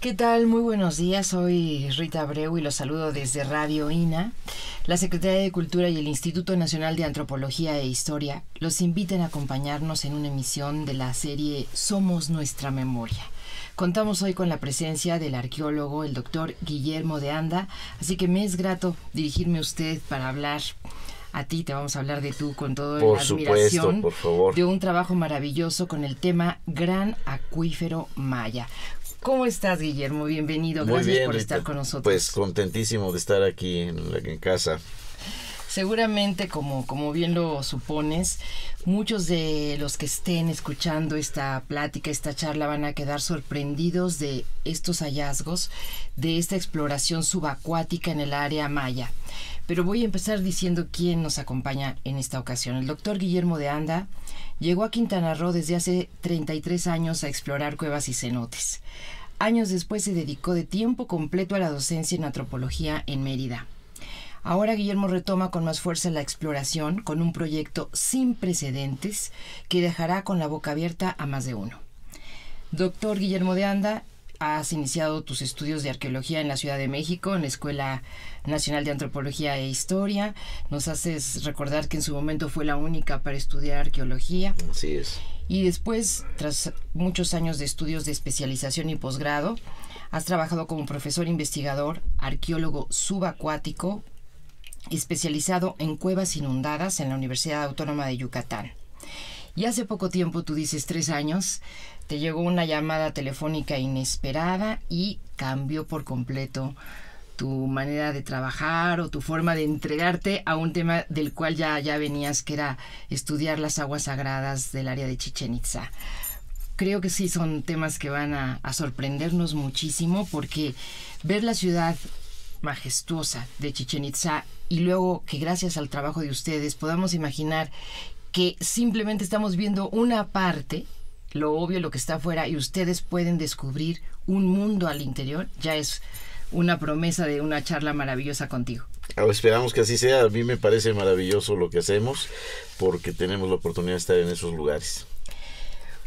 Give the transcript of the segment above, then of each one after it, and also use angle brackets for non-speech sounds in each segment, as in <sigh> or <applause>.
¿Qué tal? Muy buenos días. Soy Rita Abreu y los saludo desde Radio INA. La Secretaría de Cultura y el Instituto Nacional de Antropología e Historia los invitan a acompañarnos en una emisión de la serie Somos Nuestra Memoria. Contamos hoy con la presencia del arqueólogo, el doctor Guillermo de Anda, así que me es grato dirigirme a usted para hablar a ti te vamos a hablar de tú con toda la admiración por favor. de un trabajo maravilloso con el tema Gran Acuífero Maya. ¿Cómo estás, Guillermo? Bienvenido. Gracias por estar con nosotros. Pues contentísimo de estar aquí en, casa. Seguramente, como, como bien lo supones, muchos de los que estén escuchando esta plática, esta charla, van a quedar sorprendidos de estos hallazgos, de esta exploración subacuática en el área maya pero voy a empezar diciendo quién nos acompaña en esta ocasión. El doctor Guillermo de Anda llegó a Quintana Roo desde hace 33 años a explorar cuevas y cenotes. Años después se dedicó de tiempo completo a la docencia en antropología en Mérida. Ahora Guillermo retoma con más fuerza la exploración con un proyecto sin precedentes que dejará con la boca abierta a más de uno. Doctor Guillermo de Anda, has iniciado tus estudios de arqueología en la Ciudad de México, en la Escuela Nacional de Antropología e Historia. Nos haces recordar que en su momento fue la única para estudiar arqueología. Así es. Y después, tras muchos años de estudios de especialización y posgrado, has trabajado como profesor investigador, arqueólogo subacuático, especializado en cuevas inundadas en la Universidad Autónoma de Yucatán. Y hace poco tiempo, tú dices tres años, te llegó una llamada telefónica inesperada y cambió por completo tu manera de trabajar o tu forma de entregarte a un tema del cual ya, ya venías, que era estudiar las aguas sagradas del área de Chichen Itza. Creo que sí son temas que van a, a sorprendernos muchísimo porque ver la ciudad majestuosa de Chichen Itza y luego que gracias al trabajo de ustedes podamos imaginar que simplemente estamos viendo una parte lo obvio, lo que está afuera, y ustedes pueden descubrir un mundo al interior, ya es una promesa de una charla maravillosa contigo. Ah, esperamos que así sea. A mí me parece maravilloso lo que hacemos porque tenemos la oportunidad de estar en esos lugares.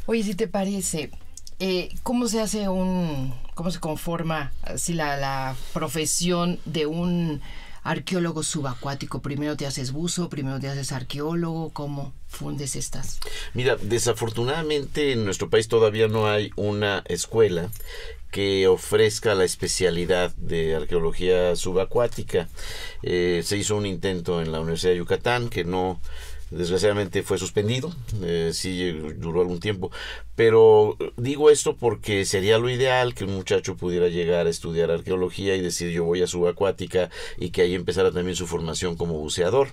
Oye, si te parece, eh, ¿cómo se hace un, cómo se conforma así la, la profesión de un arqueólogo subacuático? Primero te haces buzo, primero te haces arqueólogo, ¿cómo? fundes estas? Mira, desafortunadamente en nuestro país todavía no hay una escuela que ofrezca la especialidad de arqueología subacuática. Eh, se hizo un intento en la Universidad de Yucatán que no desgraciadamente fue suspendido, eh, sí duró algún tiempo, pero digo esto porque sería lo ideal que un muchacho pudiera llegar a estudiar arqueología y decir yo voy a subacuática y que ahí empezara también su formación como buceador.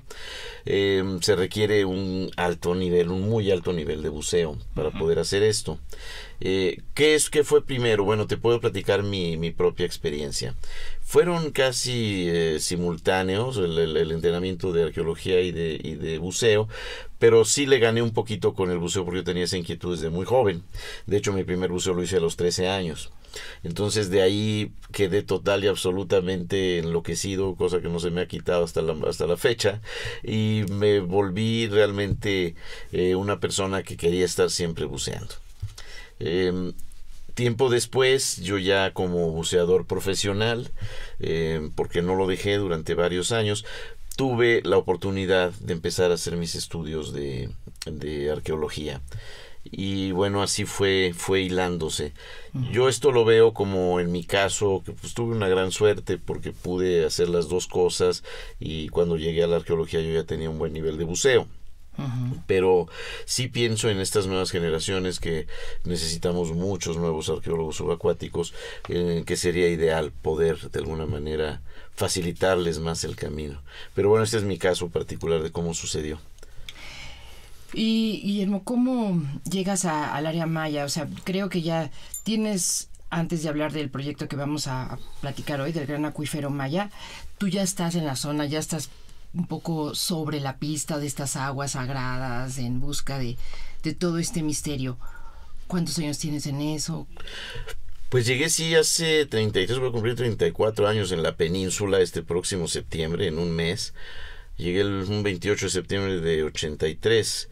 Em, se requiere un alto nivel, un muy alto nivel de buceo para poder hacer esto. Eh, ¿qué, es, ¿Qué fue primero? Bueno, te puedo platicar mi, mi propia experiencia fueron casi eh, simultáneos el, entrenamiento de arqueología y de, buceo, pero sí le gané un poquito con el buceo porque yo tenía esa inquietud desde muy joven. De hecho, mi primer buceo lo hice a los 13 años. Entonces de ahí quedé total y absolutamente enloquecido, cosa que no se me ha quitado hasta la, hasta la fecha, y me volví realmente eh, una persona que quería estar siempre buceando. Em, Tiempo después, yo ya como buceador profesional, eh, porque no lo dejé durante varios años, tuve la oportunidad de empezar a hacer mis estudios de, arqueología. Y bueno, así fue, fue hilándose. Yo esto lo veo como en mi caso, que pues tuve una gran suerte porque pude hacer las dos cosas y cuando llegué a la arqueología yo ya tenía un buen nivel de buceo. Pero sí pienso en estas nuevas generaciones que necesitamos muchos nuevos arqueólogos subacuáticos, eh, que sería ideal poder de alguna manera facilitarles más el camino. Pero bueno, este es mi caso particular de cómo sucedió. Y Guillermo, ¿cómo llegas al área maya? O sea, creo que ya tienes, antes de hablar del proyecto que vamos a platicar hoy, del gran acuífero maya, tú ya estás en la zona, ya estás un poco sobre la pista de estas aguas sagradas en busca de, todo este misterio. ¿Cuántos años tienes en eso? Pues llegué sí hace 33, voy a cumplir 34 años en la península este próximo septiembre, en un mes. Llegué el 28 de septiembre de 83,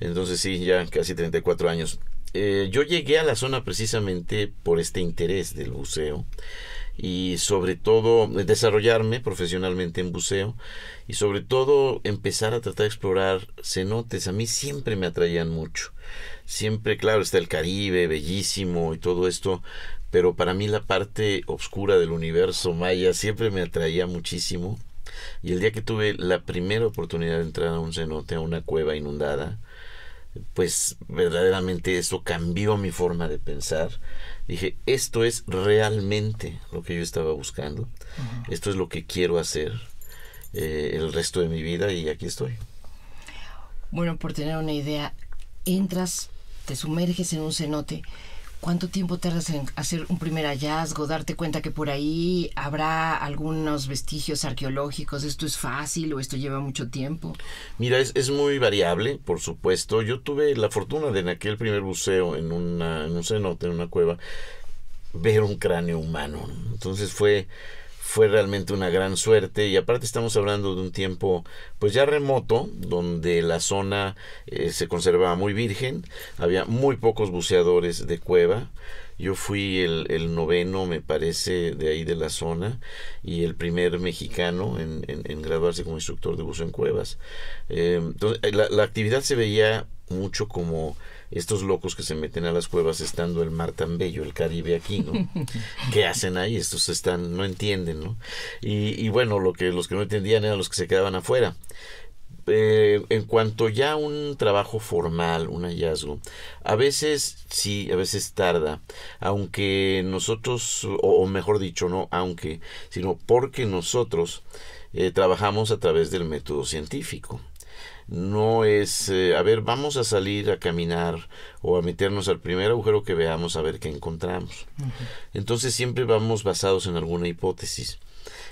entonces sí, ya casi 34 años. Eh, yo llegué a la zona precisamente por este interés del buceo y sobre todo desarrollarme profesionalmente en buceo y sobre todo empezar a tratar de explorar cenotes. A mí siempre me atraían mucho. Siempre, claro, está el Caribe, bellísimo y todo esto, pero para mí la parte oscura del universo maya siempre me atraía muchísimo. Y el día que tuve la primera oportunidad de entrar a un cenote, a una cueva inundada, pues verdaderamente eso cambió mi forma de pensar. Dije, esto es realmente lo que yo estaba buscando, esto es lo que quiero hacer eh, el resto de mi vida y aquí estoy. Bueno, por tener una idea, entras, te sumerges en un cenote ¿Cuánto tiempo tardas en hacer un primer hallazgo, darte cuenta que por ahí habrá algunos vestigios arqueológicos? ¿Esto es fácil o esto lleva mucho tiempo? Mira, es, muy variable, por supuesto. Yo tuve la fortuna de en aquel primer buceo, en, una, en un cenote, en una cueva, ver un cráneo humano. Entonces fue fue realmente una gran suerte y aparte estamos hablando de un tiempo pues ya remoto donde la zona eh, se conservaba muy virgen, había muy pocos buceadores de cueva. Yo fui el, el, noveno, me parece, de ahí de la zona y el primer mexicano en, en, graduarse como instructor de buceo en cuevas. Eh, eh, la, la actividad se veía mucho como estos locos que se meten a las cuevas estando el mar tan bello, el Caribe aquí, ¿no? <laughs> ¿Qué hacen ahí? Estos están, no entienden, ¿no? Y, bueno, lo que los que no entendían eran los que se quedaban afuera. Eh, en cuanto ya un trabajo formal, un hallazgo, a veces sí, a veces tarda, aunque nosotros, o, mejor dicho, no aunque, sino porque nosotros eh, trabajamos a través del método científico no es, eh, a ver, vamos a salir a caminar o a meternos al primer agujero que veamos a ver qué encontramos. Entonces siempre vamos basados en alguna hipótesis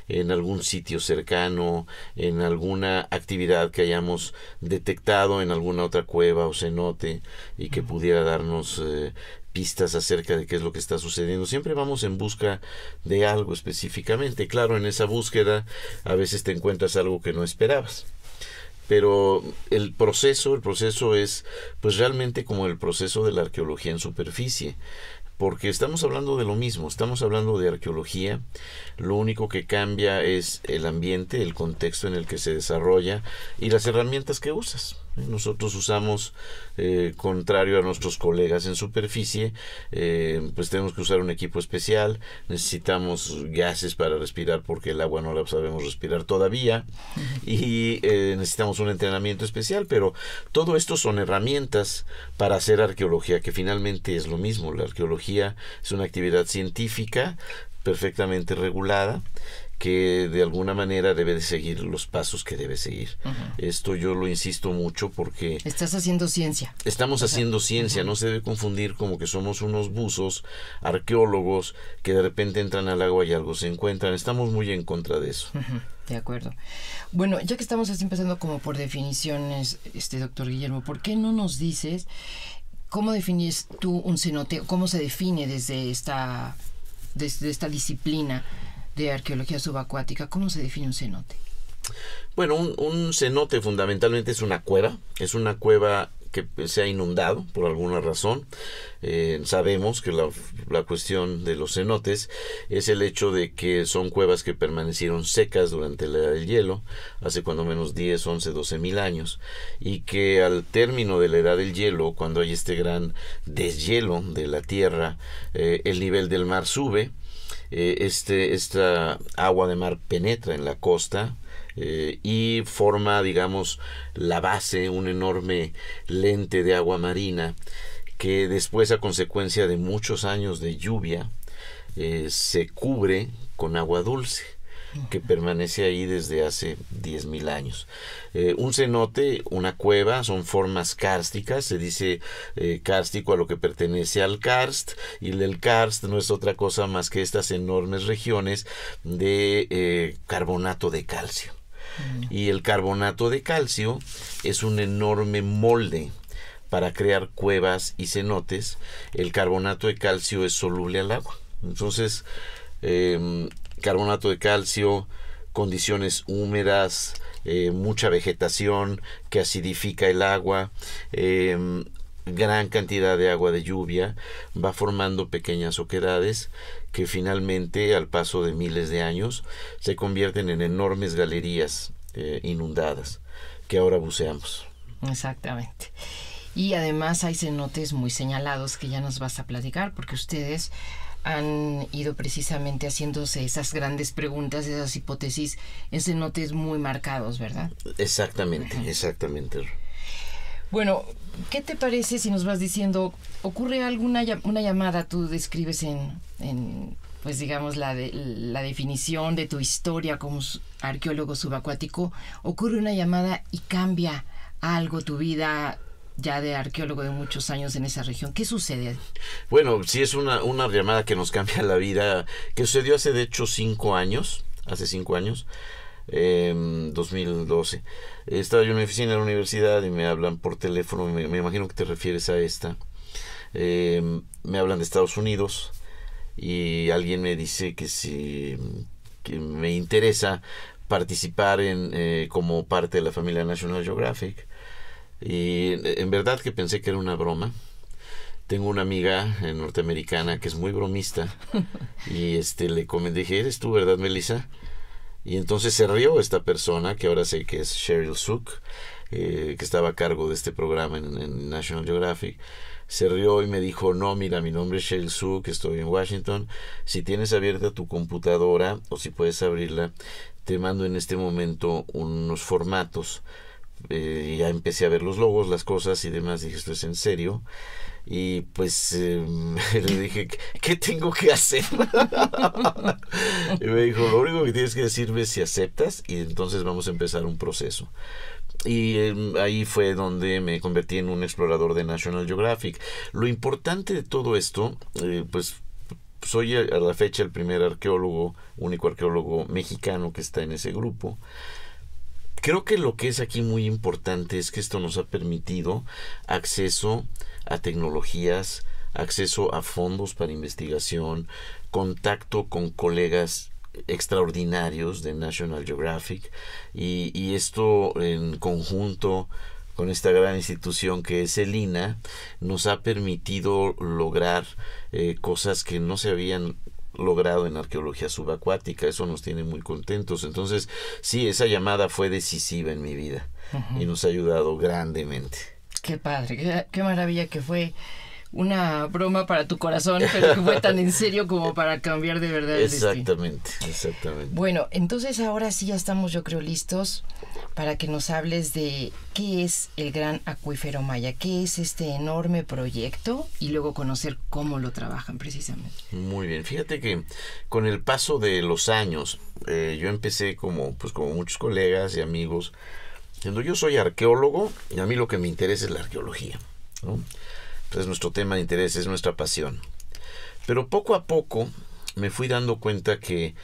en algún sitio cercano, en alguna actividad que hayamos detectado en alguna otra cueva o cenote y que pudiera darnos eh, pistas acerca de qué es lo que está sucediendo. Siempre vamos en busca de algo específicamente. Claro, en esa búsqueda a veces te encuentras algo que no esperabas pero el proceso, el proceso es pues realmente como el proceso de la arqueología en superficie porque estamos hablando de lo mismo, estamos hablando de arqueología, lo único que cambia es el ambiente, el contexto en el que se desarrolla y las herramientas que usas. Nosotros usamos, eh, contrario a nuestros colegas en superficie, eh, pues tenemos que usar un equipo especial, necesitamos gases para respirar porque el agua no la sabemos respirar todavía y eh, necesitamos un entrenamiento especial, pero todo esto son herramientas para hacer arqueología, que finalmente es lo mismo. La arqueología es una actividad científica perfectamente regulada que de alguna manera debe de seguir los pasos que debe seguir. Esto yo lo insisto mucho porque... Estás haciendo ciencia. Estamos haciendo ciencia, no se debe confundir como que somos unos buzos, arqueólogos, que de repente entran al agua y algo se encuentran. Estamos muy en contra de eso. De acuerdo. Bueno, ya que estamos así empezando como por definiciones, este doctor Guillermo, ¿por qué no nos dices cómo defines tú un cenote, cómo se define desde esta, desde esta disciplina? de arqueología subacuática. ¿Cómo se define un cenote? Bueno, un, cenote fundamentalmente es una cueva, es una cueva que se ha inundado por alguna razón. Eh, sabemos que la, cuestión de los cenotes es el hecho de que son cuevas que permanecieron secas durante la edad del hielo, hace cuando menos 10, 11, 12 mil años, y que al término de la edad del hielo, cuando hay este gran deshielo de la Tierra, eh, el nivel del mar sube, eh, este, esta agua de mar penetra en la costa eh, y forma, digamos, la base, un enorme lente de agua marina que después a consecuencia de muchos años de lluvia eh, se cubre con agua dulce que permanece ahí desde hace 10.000 años. Eh, un cenote, una cueva, son formas kársticas, se dice eh, kárstico a lo que pertenece al karst, y el karst no es otra cosa más que estas enormes regiones de eh, carbonato de calcio. Mm. Y el carbonato de calcio es un enorme molde para crear cuevas y cenotes. El carbonato de calcio es soluble al agua. Entonces, em, carbonato de calcio, condiciones húmedas, eh, mucha vegetación que acidifica el agua, em, gran cantidad de agua de lluvia, va formando pequeñas oquedades que finalmente al paso de miles de años se convierten en enormes galerías eh, inundadas que ahora buceamos. Exactamente. Y además hay cenotes muy señalados que ya nos vas a platicar porque ustedes han ido precisamente haciéndose esas grandes preguntas, esas hipótesis en cenotes muy marcados, ¿verdad? Exactamente, exactamente. Bueno, ¿qué te parece si nos vas diciendo, ocurre alguna una llamada, tú describes en, en pues digamos, la, de, la definición de tu historia como arqueólogo subacuático, ocurre una llamada y cambia algo tu vida, ya de arqueólogo de muchos años en esa región. ¿Qué sucede? Bueno, sí es una, una llamada que nos cambia la vida, que sucedió hace de hecho cinco años, hace cinco años, 2012. Estaba yo en una oficina de la universidad y me hablan por teléfono, me, imagino que te refieres a esta. Em, me hablan de Estados Unidos y alguien me dice que si que me interesa participar en, eh, como parte de la familia National Geographic y eh, en verdad que pensé que era una broma. Tengo una amiga eh, norteamericana que es muy bromista <laughs> y este le comenté, dije, ¿eres tú, verdad, Melissa? Y entonces se rió esta persona, que ahora sé que es Cheryl Suk, eh, que estaba a cargo de este programa en, National Geographic. Se rió y me dijo, no, mira, mi nombre es Cheryl Suk, estoy en Washington. Si tienes abierta tu computadora o si puedes abrirla, te mando en este momento unos formatos eh, ya empecé a ver los logos, las cosas y demás, dije, esto es en serio. Y pues em, <laughs> le dije, ¿qué tengo que hacer? <laughs> y me dijo, lo único que tienes que decirme es si aceptas y entonces vamos a empezar un proceso. Y em, ahí fue donde me convertí en un explorador de National Geographic. Lo importante de todo esto, eh, pues soy a la fecha el primer arqueólogo, único arqueólogo mexicano que está en ese grupo. Creo que lo que es aquí muy importante es que esto nos ha permitido acceso a tecnologías, acceso a fondos para investigación, contacto con colegas extraordinarios de National Geographic y, esto en conjunto con esta gran institución que es el INA, nos ha permitido lograr eh, cosas que no se habían logrado en arqueología subacuática. Eso nos tiene muy contentos. Entonces, sí, esa llamada fue decisiva en mi vida y nos ha ayudado grandemente. Qué padre, qué maravilla que fue una broma para tu corazón, pero que fue tan en serio como para cambiar de verdad. Exactamente, exactamente. Bueno, entonces ahora sí ya estamos yo creo listos para que nos hables de qué es el gran acuífero Maya, qué es este enorme proyecto y luego conocer cómo lo trabajan precisamente. Muy bien, fíjate que con el paso de los años, eh, yo empecé como, pues, como muchos colegas y amigos, yo soy arqueólogo y a mí lo que me interesa es la arqueología. ¿no? es nuestro tema de interés, es nuestra pasión. Pero poco a poco me fui dando cuenta que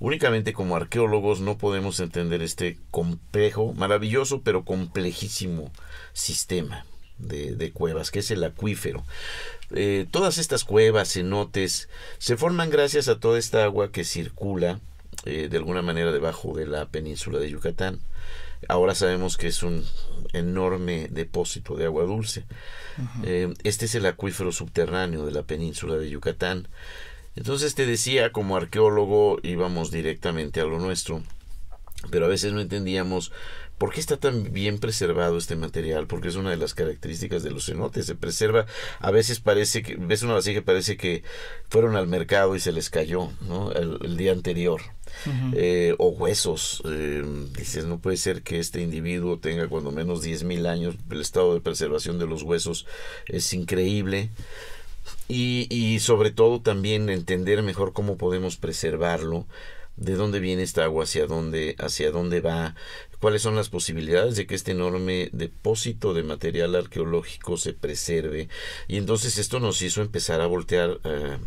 únicamente como arqueólogos no podemos entender este complejo, maravilloso, pero complejísimo sistema de, cuevas, que es el acuífero. Eh, todas estas cuevas, cenotes, se forman gracias a toda esta agua que circula eh, de alguna manera debajo de la península de Yucatán. Ahora sabemos que es un enorme depósito de agua dulce. Eh, este es el acuífero subterráneo de la península de Yucatán. Entonces te decía, como arqueólogo íbamos directamente a lo nuestro, pero a veces no entendíamos ¿Por qué está tan bien preservado este material? Porque es una de las características de los cenotes. Se preserva, a veces parece que, ves una vasija que parece que fueron al mercado y se les cayó ¿no? el, día anterior. Eh, o huesos. Eh, dices, no puede ser que este individuo tenga cuando menos 10.000 años. El estado de preservación de los huesos es increíble. Y, y sobre todo también entender mejor cómo podemos preservarlo de dónde viene esta agua, hacia dónde, hacia dónde va, cuáles son las posibilidades de que este enorme depósito de material arqueológico se preserve. Y entonces esto nos hizo empezar a voltear eh,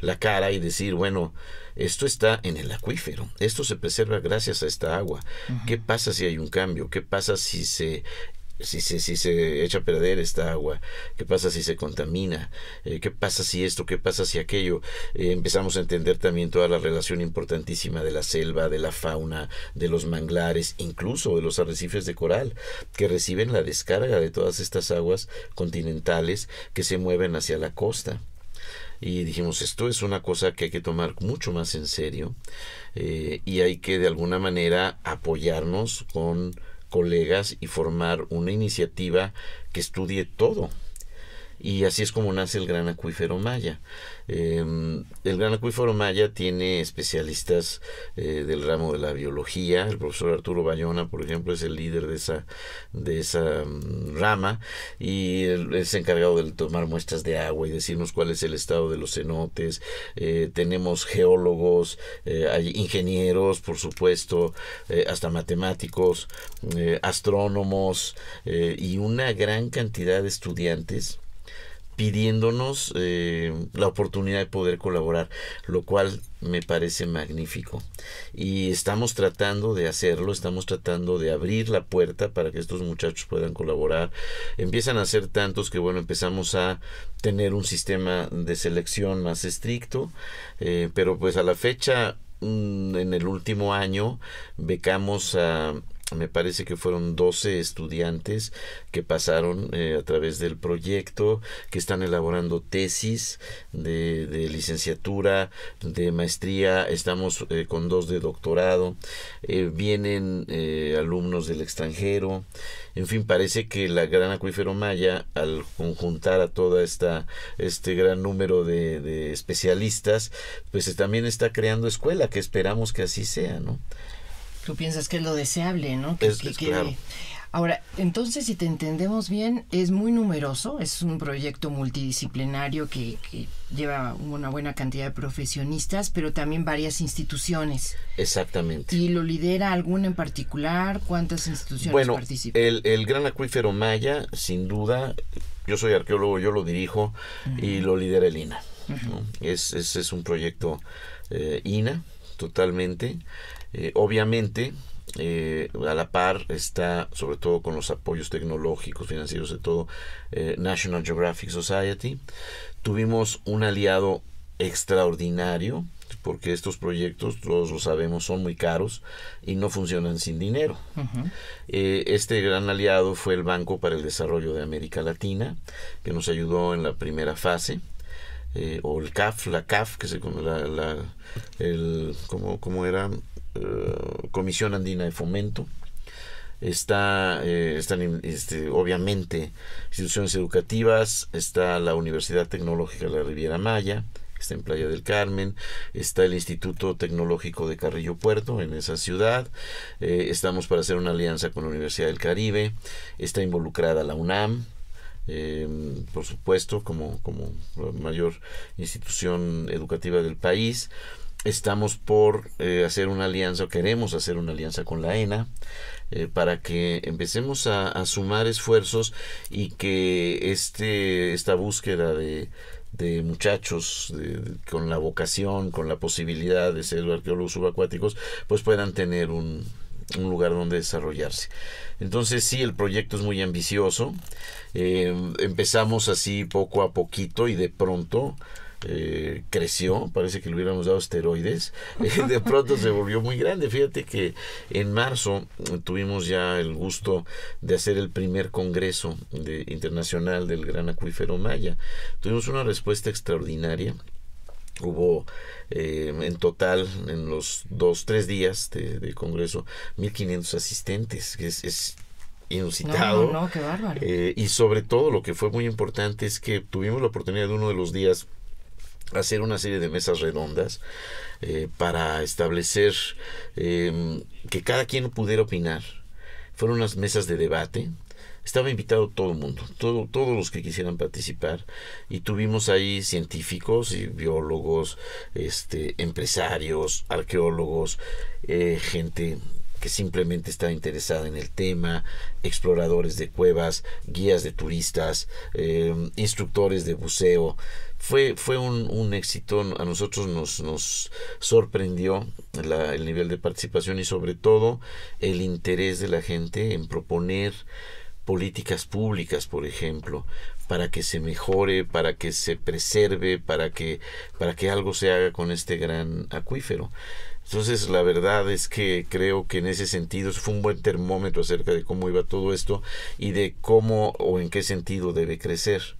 la cara y decir, bueno, esto está en el acuífero, esto se preserva gracias a esta agua. ¿Qué pasa si hay un cambio? ¿Qué pasa si se si se, se echa a perder esta agua, qué pasa si se contamina, eh, qué pasa si esto, qué pasa si aquello. Eh, empezamos a entender también toda la relación importantísima de la selva, de la fauna, de los manglares, incluso de los arrecifes de coral, que reciben la descarga de todas estas aguas continentales que se mueven hacia la costa y dijimos esto es una cosa que hay que tomar mucho más en serio eh, y hay que de alguna manera apoyarnos con colegas y formar una iniciativa que estudie todo. Y así es como nace el gran acuífero maya. Eh, el gran acuífero Maya tiene especialistas eh, del ramo de la biología. El profesor Arturo Bayona, por ejemplo, es el líder de esa, de esa mm, rama y es encargado de tomar muestras de agua y decirnos cuál es el estado de los cenotes. Eh, tenemos geólogos, eh, hay ingenieros, por supuesto, hasta matemáticos, astrónomos y una gran cantidad de estudiantes pidiéndonos eh, la oportunidad de poder colaborar, lo cual me parece magnífico. Y estamos tratando de hacerlo, estamos tratando de abrir la puerta para que estos muchachos puedan colaborar. Empiezan a ser tantos que, bueno, empezamos a tener un sistema de selección más estricto, eh, pero pues a la fecha, mm, en el último año, becamos a me parece que fueron 12 estudiantes que pasaron eh, a través del proyecto, que están elaborando tesis de, licenciatura, de maestría, estamos eh, con dos de doctorado, eh, vienen alumnos del extranjero, en fin, parece que la gran acuífero maya, al conjuntar a toda este gran número de, de especialistas, pues también está creando escuela, que esperamos que así sea, ¿no? tú piensas que es lo deseable, ¿no? es, Ahora, entonces, si te entendemos bien, es muy numeroso, es un proyecto multidisciplinario que, lleva una buena cantidad de profesionistas, pero también varias instituciones. Exactamente. ¿Y lo lidera alguna en particular? ¿Cuántas instituciones participan? El, el gran acuífero maya, sin duda, yo soy arqueólogo, yo lo dirijo y lo lidera el INA. es, un proyecto eh, INA, totalmente. Eh, obviamente, eh, a la par está, sobre todo con los apoyos tecnológicos, financieros, de todo eh, National Geographic Society. Tuvimos un aliado extraordinario, porque estos proyectos, todos lo sabemos, son muy caros y no funcionan sin dinero. este gran aliado fue el Banco para el Desarrollo de América Latina, que nos ayudó en la primera fase. o el CAF, la CAF, que se conoce la el, cómo era? Eh, Comisión Andina de Fomento, está, eh, están este, obviamente instituciones educativas, está la Universidad Tecnológica de la Riviera Maya, está en Playa del Carmen, está el Instituto Tecnológico de Carrillo Puerto en esa ciudad, eh, estamos para hacer una alianza con la Universidad del Caribe, está involucrada la UNAM. por supuesto, como, como la mayor institución educativa del país, estamos por eh, hacer una alianza, o queremos hacer una alianza con la ENA, eh, para que empecemos a, sumar esfuerzos y que este, esta búsqueda de, de muchachos con la vocación, con la posibilidad de ser arqueólogos subacuáticos, pues puedan tener un, un lugar donde desarrollarse. Entonces sí, el proyecto es muy ambicioso. Eh, empezamos así poco a poquito y de pronto eh, creció, parece que le hubiéramos dado esteroides, <laughs> de pronto se volvió muy grande. Fíjate que en marzo eh, tuvimos ya el gusto de hacer el primer Congreso Internacional del Gran Acuífero Maya. Tuvimos una respuesta extraordinaria. Hubo eh, en total, en los dos, tres días de, Congreso, 1.500 asistentes, que es, inusitado. y sobre todo lo que fue muy importante es que tuvimos la oportunidad de uno de los días hacer una serie de mesas redondas eh, para establecer em, que cada quien pudiera opinar. Fueron unas mesas de debate. Estaba invitado todo el mundo, todos los que quisieran participar. Y tuvimos ahí científicos y biólogos, este, empresarios, arqueólogos, eh, gente que simplemente estaba interesada en el tema, exploradores de cuevas, guías de turistas, em, instructores de buceo fue, fue un, un éxito, a nosotros nos, nos sorprendió el nivel de participación y sobre todo el interés de la gente en proponer políticas públicas, por ejemplo, para que se mejore, para que se preserve, para que, para que algo se haga con este gran acuífero. Entonces la verdad es que creo que en ese sentido fue un buen termómetro acerca de cómo iba todo esto y de cómo o en qué sentido debe crecer.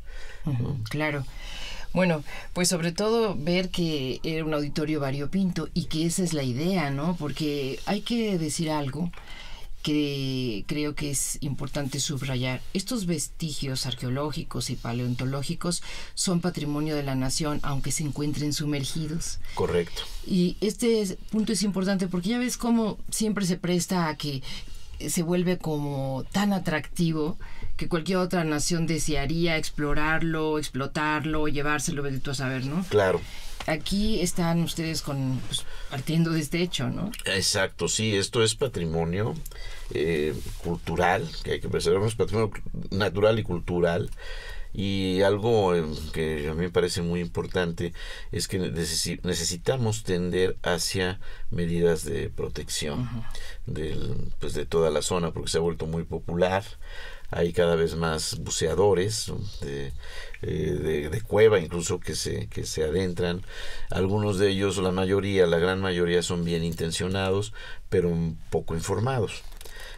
Claro. Bueno, pues sobre todo ver que era un auditorio variopinto y que esa es la idea, ¿no? Porque hay que decir algo que creo que es importante subrayar. Estos vestigios arqueológicos y paleontológicos son patrimonio de la nación, aunque se encuentren sumergidos. Correcto. Y este punto es importante porque ya ves cómo siempre se presta a que se vuelve como tan atractivo que cualquier otra nación desearía explorarlo, explotarlo, llevárselo, a saber, ¿no? Claro. Aquí están ustedes con pues, partiendo de este hecho, ¿no? Exacto, sí, esto es patrimonio eh, cultural, que hay que preservar, es patrimonio natural y cultural. Y algo em, que a mí me parece muy importante es que necesitamos tender hacia medidas de protección del, pues de toda la zona, porque se ha vuelto muy popular hay cada vez más buceadores eh, de, de, cueva incluso que se, que se adentran. Algunos de ellos, la mayoría, la gran mayoría son bien intencionados, pero poco informados.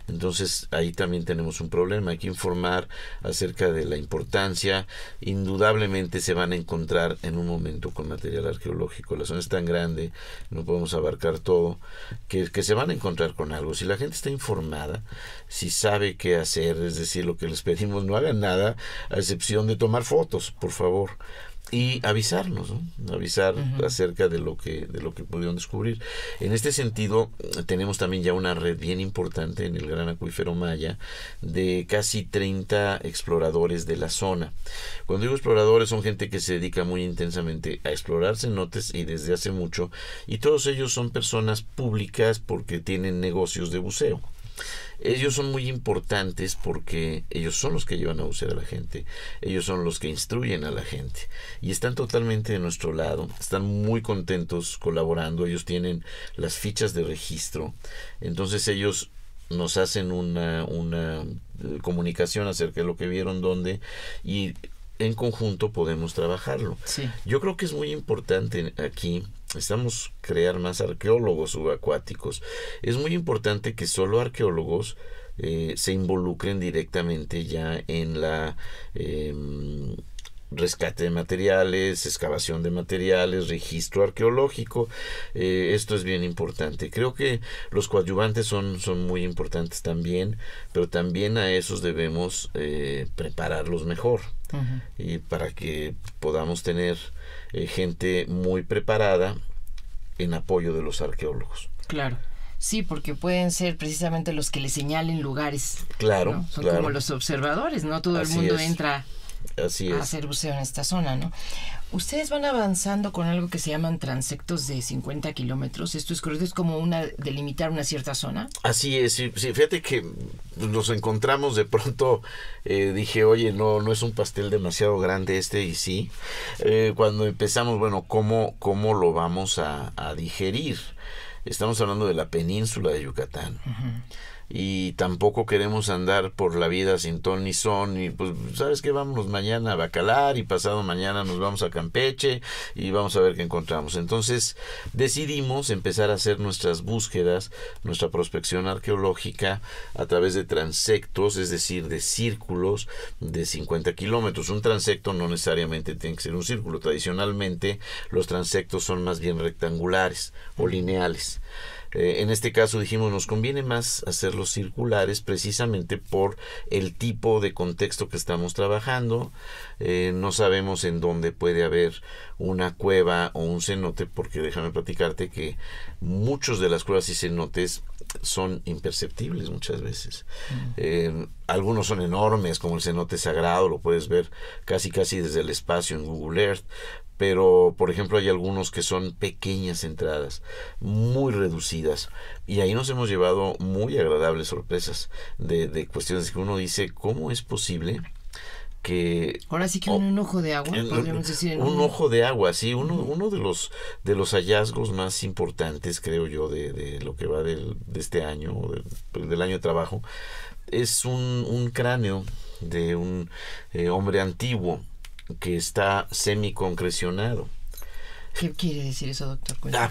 Entonces ahí también tenemos un problema. Hay que informar acerca de la importancia. Indudablemente se van a encontrar en un momento con material arqueológico. La zona es tan grande, no podemos abarcar todo, que, se van a encontrar con algo. Si la gente está informada, si sabe qué hacer, es decir, lo que les pedimos, no hagan nada, a excepción de tomar fotos, por favor y avisarnos, avisar acerca de lo que de lo que pudieron descubrir. En este sentido, tenemos también ya una red bien importante en el Gran Acuífero Maya de casi 30 exploradores de la zona. Cuando digo exploradores son gente que se dedica muy intensamente a explorar cenotes y desde hace mucho y todos ellos son personas públicas porque tienen negocios de buceo. Ellos son muy importantes porque ellos son los que llevan a buscar a la gente, ellos son los que instruyen a la gente y están totalmente de nuestro lado, están muy contentos colaborando, ellos tienen las fichas de registro, entonces ellos nos hacen una, una eh, comunicación acerca de lo que vieron, dónde y en conjunto podemos trabajarlo. Yo creo que es muy importante aquí Necesitamos crear más arqueólogos subacuáticos. Es muy importante que solo arqueólogos eh, se involucren directamente ya en la em, rescate de materiales, excavación de materiales, registro arqueológico. Eh, esto es bien importante. Creo que los coadyuvantes son muy importantes también, pero también a esos debemos eh, prepararlos mejor. Y eh, para que podamos tener eh, gente muy preparada en apoyo de los arqueólogos. Claro. Sí, porque pueden ser precisamente los que le señalen lugares. Claro. Son como los observadores, ¿no? Todo el mundo entra Así a hacer buceo en esta zona, ¿no? Ustedes van avanzando con algo que se llaman transectos de 50 kilómetros. Esto es, es como una delimitar una cierta zona. Así es, fíjate que nos encontramos de pronto. Eh, dije, oye, no, no es un pastel demasiado grande este y sí. Eh, cuando empezamos, bueno, ¿cómo, cómo lo vamos a, digerir? Estamos hablando de la península de Yucatán y tampoco queremos andar por la vida sin ton ni son y pues sabes que vámonos mañana a Bacalar y pasado mañana nos vamos a Campeche y vamos a ver qué encontramos. Entonces decidimos empezar a hacer nuestras búsquedas, nuestra prospección arqueológica a través de transectos, es decir, de círculos de 50 kilómetros. Un transecto no necesariamente tiene que ser un círculo, tradicionalmente los transectos son más bien rectangulares o lineales. Eh, en este caso dijimos, nos conviene más hacerlos circulares precisamente por el tipo de contexto que estamos trabajando. Eh, no sabemos en dónde puede haber una cueva o un cenote, porque déjame platicarte que muchos de las cuevas y cenotes son imperceptibles muchas veces. Mm. Eh, algunos son enormes, como el cenote sagrado, lo puedes ver casi casi desde el espacio en Google Earth, pero por ejemplo hay algunos que son pequeñas entradas, muy reducidas, y ahí nos hemos llevado muy agradables sorpresas de, de cuestiones que uno dice, ¿cómo es posible? Que, ahora sí que un, ojo de agua podríamos decir un, ojo de agua sí uno uno de los de los hallazgos más importantes creo yo de, de lo que va del, de este año pues, del, año de trabajo es un, un cráneo de un eh, hombre antiguo que está semiconcrecionado. ¿Qué quiere decir eso, doctor? Ah,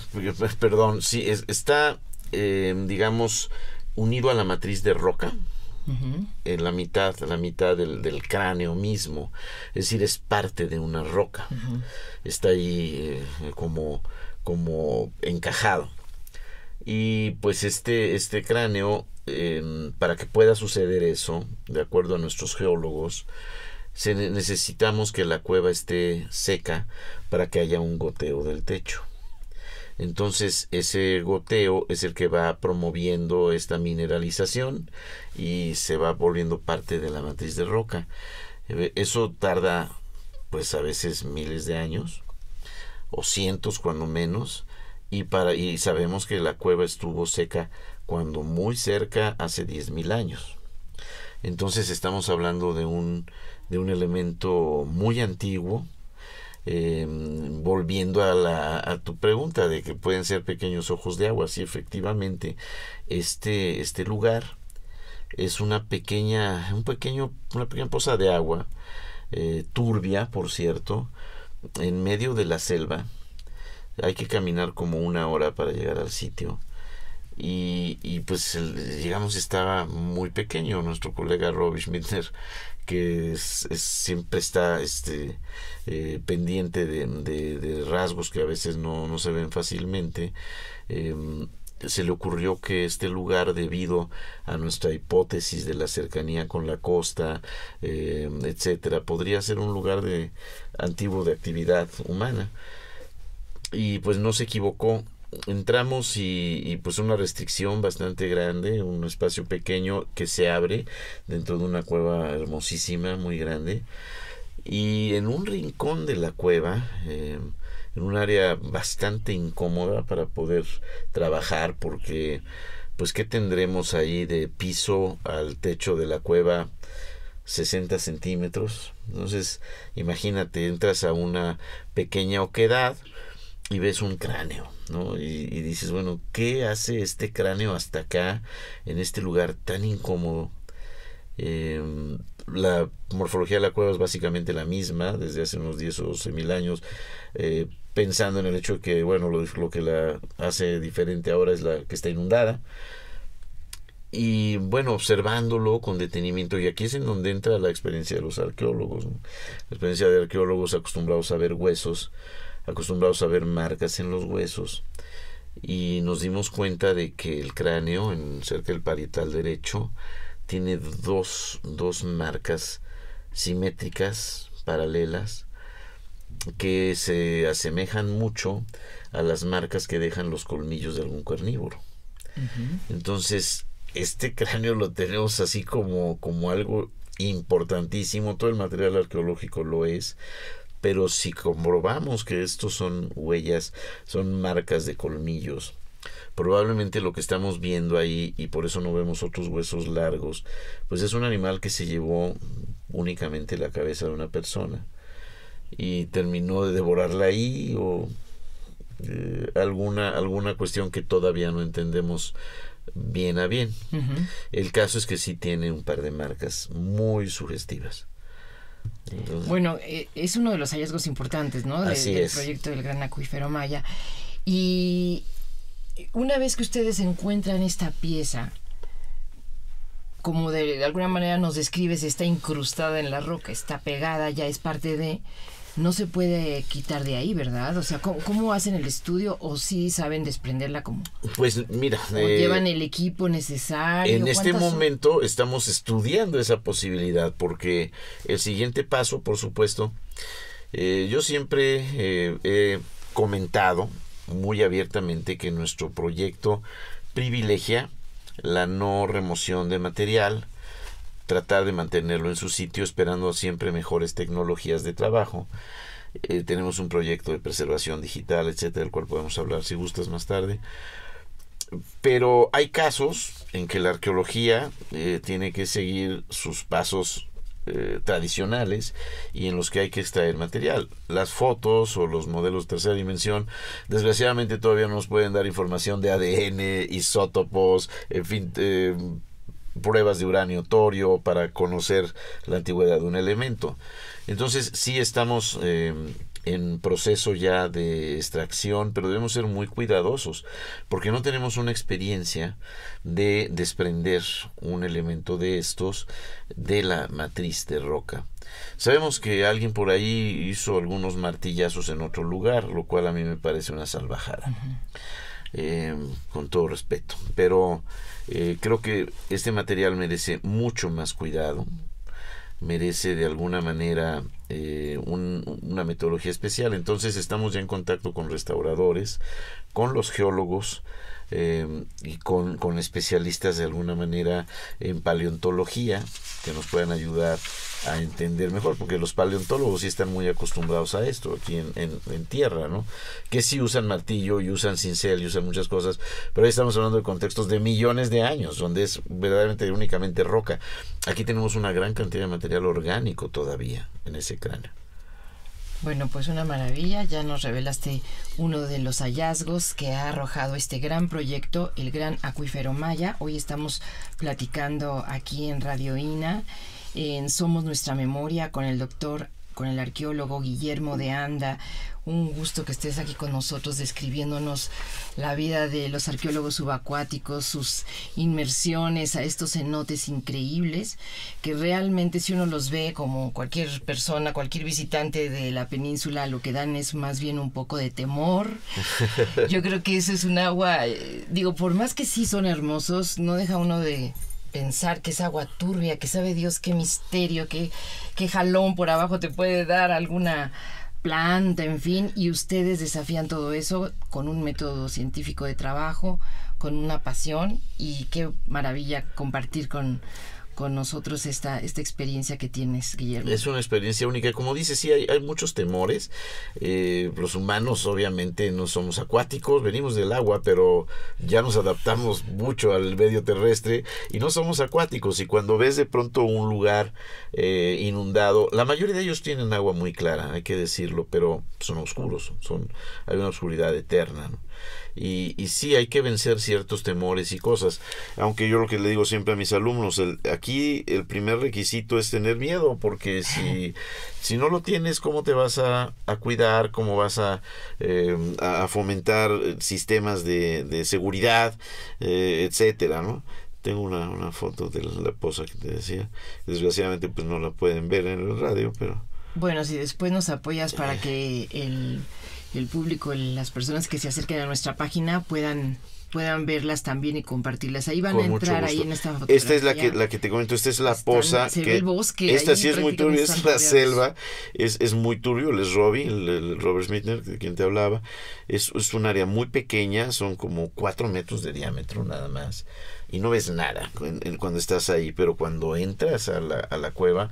perdón, sí, está, em, digamos, unido a la matriz de roca. en la mitad, la mitad del, cráneo mismo, es decir, es parte de una roca, está ahí eh, como, como encajado. Y pues este, este cráneo, em, para que pueda suceder eso, de acuerdo a nuestros geólogos, necesitamos que la cueva esté seca para que haya un goteo del techo. Entonces ese goteo es el que va promoviendo esta mineralización y se va volviendo parte de la matriz de roca. Eh, eso tarda pues a veces miles de años o cientos cuando menos y para y sabemos que la cueva estuvo seca cuando muy cerca hace 10.000 años. Entonces estamos hablando de un de un elemento muy antiguo, em, volviendo a, la, a tu pregunta de que pueden ser pequeños ojos de agua, sí, efectivamente, este, este lugar es una pequeña, un pequeño, una pequeña poza de agua, eh, turbia, por cierto, en medio de la selva. Hay que caminar como una hora para llegar al sitio. Y, y, pues el, digamos estaba muy pequeño nuestro colega Rob Schmidner que es, siempre está este, eh, pendiente de, rasgos que a veces no, se ven fácilmente. Em, se le ocurrió que este lugar, debido a nuestra hipótesis de la cercanía con la costa, em, etc., podría ser un lugar de antiguo de actividad humana. Y pues no se equivocó, entramos y, pues una restricción bastante grande, un espacio pequeño que se abre dentro de una cueva hermosísima, muy grande. Y en un rincón de la cueva, em, en un área bastante incómoda para poder trabajar, porque pues qué tendremos ahí de piso al techo de la cueva, 60 centímetros. Entonces, imagínate, entras a una pequeña oquedad y ves un cráneo, ¿no? Y, dices, bueno, ¿qué hace este cráneo hasta acá, en este lugar tan incómodo? Em, la morfología de la cueva es básicamente la misma desde hace unos 10 o 12 mil años, eh, pensando en el hecho que, bueno, lo, que la hace diferente ahora es la que está inundada. Y bueno, observándolo con detenimiento, y aquí es en donde entra la experiencia de los arqueólogos, la experiencia de arqueólogos acostumbrados a ver huesos, acostumbrados a ver marcas en los huesos y nos dimos cuenta de que el cráneo, en cerca del parietal derecho, tiene dos, dos marcas simétricas, paralelas, que se asemejan mucho a las marcas que dejan los colmillos de algún carnívoro. Entonces, este cráneo lo tenemos así como, como algo importantísimo, todo el material arqueológico lo es, pero si comprobamos que estos son huellas, son marcas de colmillos, probablemente lo que estamos viendo ahí, y por eso no vemos otros huesos largos, pues es un animal que se llevó únicamente la cabeza de una persona y terminó de devorarla ahí o eh, alguna, alguna cuestión que todavía no entendemos bien a bien. El caso es que sí tiene un par de marcas muy sugestivas bueno, eh, es uno de los hallazgos importantes, ¿no? del proyecto del gran acuífero Maya. Y eh, una vez que ustedes encuentran esta pieza, como de, de alguna manera nos describes, está incrustada en la roca, está pegada, ya es parte de no se puede quitar de ahí, ¿verdad? O sea, ¿cómo, hacen el estudio o si saben desprenderla como? Pues mira, eh, llevan el equipo necesario. En este momento estamos estudiando esa posibilidad porque el siguiente paso, por supuesto, eh, yo siempre eh, he comentado muy abiertamente que nuestro proyecto privilegia la no remoción de material, tratar de mantenerlo en su sitio esperando siempre mejores tecnologías de trabajo. Eh, tenemos un proyecto de preservación digital, etcétera, del cual podemos hablar si gustas más tarde. Pero hay casos en que la arqueología eh, tiene que seguir sus pasos eh, tradicionales y en los que hay que extraer material. Las fotos o los modelos de tercera dimensión, desgraciadamente todavía no nos pueden dar información de ADN, isótopos, en fin, pruebas de uranio, torio, para conocer la antigüedad de un elemento. Entonces, sí estamos em, en proceso ya de extracción, pero debemos ser muy cuidadosos, porque no tenemos una experiencia de desprender un elemento de estos de la matriz de roca. Sabemos que alguien por ahí hizo algunos martillazos en otro lugar, lo cual a mí me parece una salvajada. Em, con todo respeto. Pero eh, creo que este material merece mucho más cuidado, merece de alguna manera eh, una metodología especial. Entonces estamos ya en contacto con restauradores, con los geólogos, Em, y con, con, especialistas de alguna manera en paleontología que nos puedan ayudar a entender mejor, porque los paleontólogos sí están muy acostumbrados a esto aquí en, en, tierra, ¿no? Que sí usan martillo y usan cincel y usan muchas cosas, pero ahí estamos hablando de contextos de millones de años, donde es verdaderamente únicamente roca. Aquí tenemos una gran cantidad de material orgánico todavía en ese cráneo. Bueno, pues una maravilla. Ya nos revelaste uno de los hallazgos que ha arrojado este gran proyecto, el Gran Acuífero Maya. Hoy estamos platicando aquí en Radio INA, en Somos Nuestra Memoria, con el doctor con el arqueólogo Guillermo de Anda, un gusto que estés aquí con nosotros describiéndonos la vida de los arqueólogos subacuáticos, sus inmersiones a estos cenotes increíbles, que realmente si uno los ve como cualquier persona, cualquier visitante de la península, lo que dan es más bien un poco de temor. <laughs> Yo creo que eso es un agua, eh, digo, por más que sí son hermosos, no deja uno de pensar que es agua turbia, que sabe Dios qué misterio, qué, qué jalón por abajo te puede dar alguna planta, en fin, y ustedes desafían todo eso con un método científico de trabajo, con una pasión y qué maravilla compartir con, con nosotros esta, esta experiencia que tienes, Guillermo. Es una experiencia única. Como dices, sí, hay, hay muchos temores. Eh, los humanos obviamente no somos acuáticos, venimos del agua, pero ya nos adaptamos mucho al medio terrestre y no somos acuáticos. Y cuando ves de pronto un lugar eh, inundado, la mayoría de ellos tienen agua muy clara, hay que decirlo, pero son oscuros, son, hay una oscuridad eterna y, sí hay que vencer ciertos temores y cosas. Aunque yo lo que le digo siempre a mis alumnos, el, aquí el primer requisito es tener miedo, porque si, <laughs> si no lo tienes, ¿cómo te vas a, cuidar? ¿Cómo vas a, em, fomentar sistemas de, seguridad, eh, etcétera, ¿no? Tengo una, foto de la posa que te decía. Desgraciadamente, pues no la pueden ver en el radio, pero. Bueno, si después nos apoyas para eh. que el el público, las personas que se acerquen a nuestra página puedan puedan verlas también y compartirlas. Ahí van a entrar ahí en esta fotografía. Esta es la que la que te comento, esta es la poza. ve el bosque, esta sí es muy turbia, es la selva, es, es muy turbio, les Robbie, el, Robert Smithner, de quien te hablaba, es, es un área muy pequeña, son como cuatro metros de diámetro nada más y no ves nada cuando estás ahí, pero cuando entras a la, a la cueva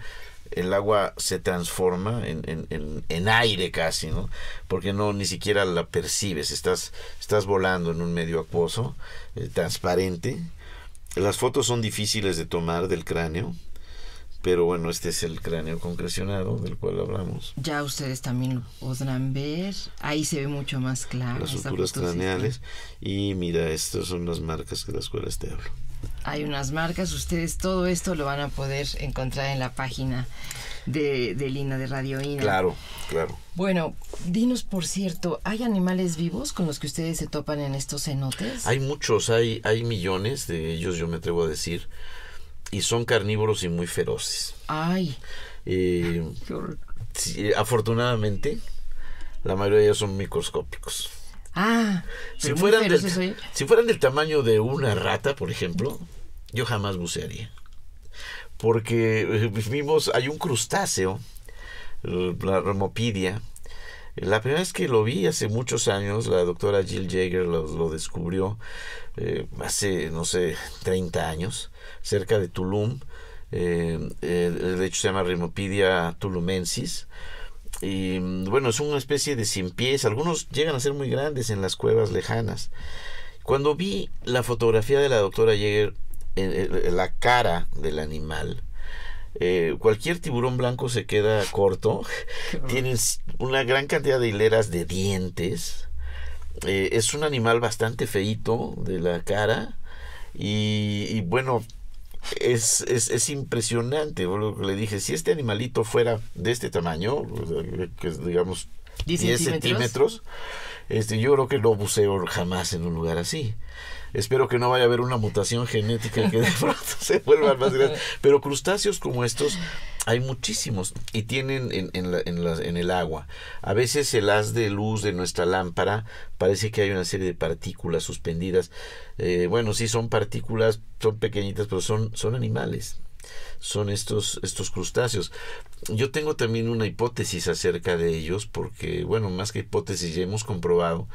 el agua se transforma en, en, aire casi, ¿no? Porque no ni siquiera la percibes, estás, estás volando en un medio acuoso, eh, transparente. Las fotos son difíciles de tomar del cráneo, pero bueno, este es el cráneo concrecionado del cual hablamos. Ya ustedes también lo podrán ver, ahí se ve mucho más claro. Las suturas craneales, y mira, estas son las marcas que las cuales te hablo hay unas marcas, ustedes todo esto lo van a poder encontrar en la página de, de Lina de Radio Ina. Claro, claro. Bueno, dinos por cierto, ¿hay animales vivos con los que ustedes se topan en estos cenotes? Hay muchos, hay, hay millones de ellos, yo me atrevo a decir, y son carnívoros y muy feroces. Ay. Eh, afortunadamente, la mayoría de ellos son microscópicos. Ah, si fueran, del, ¿eh? si fueran del tamaño de una rata, por ejemplo, yo jamás bucearía. Porque eh, pues, vimos, hay un crustáceo, eh, la remopidia La primera vez que lo vi hace muchos años, la doctora Jill Jaeger lo, descubrió hace, no sé, 30 años, cerca de Tulum. de hecho, se llama remopidia tulumensis. Y em, bueno, es una especie de sin pies, algunos llegan a ser muy grandes en las cuevas lejanas. Cuando vi la fotografía de la doctora Yeager, eh, eh, la cara del animal, eh, cualquier tiburón blanco se queda corto. <laughs> tiene una gran cantidad de hileras de dientes. es un animal bastante feíto de la cara. y bueno, es, es, es impresionante, lo le dije, si este animalito fuera de este tamaño, que es, digamos 10 centímetros, este, yo creo que no buceo jamás en un lugar así. Espero que no vaya a haber una mutación genética que de <laughs> pronto se vuelva más grande. <laughs> Pero crustáceos como estos hay muchísimos y tienen en, el agua. A veces el haz de luz de nuestra lámpara parece que hay una serie de partículas suspendidas. Eh, bueno, sí son partículas, son pequeñitas, pero son, son animales. Son estos, estos crustáceos. Yo tengo también una hipótesis acerca de ellos porque, bueno, más que hipótesis ya hemos comprobado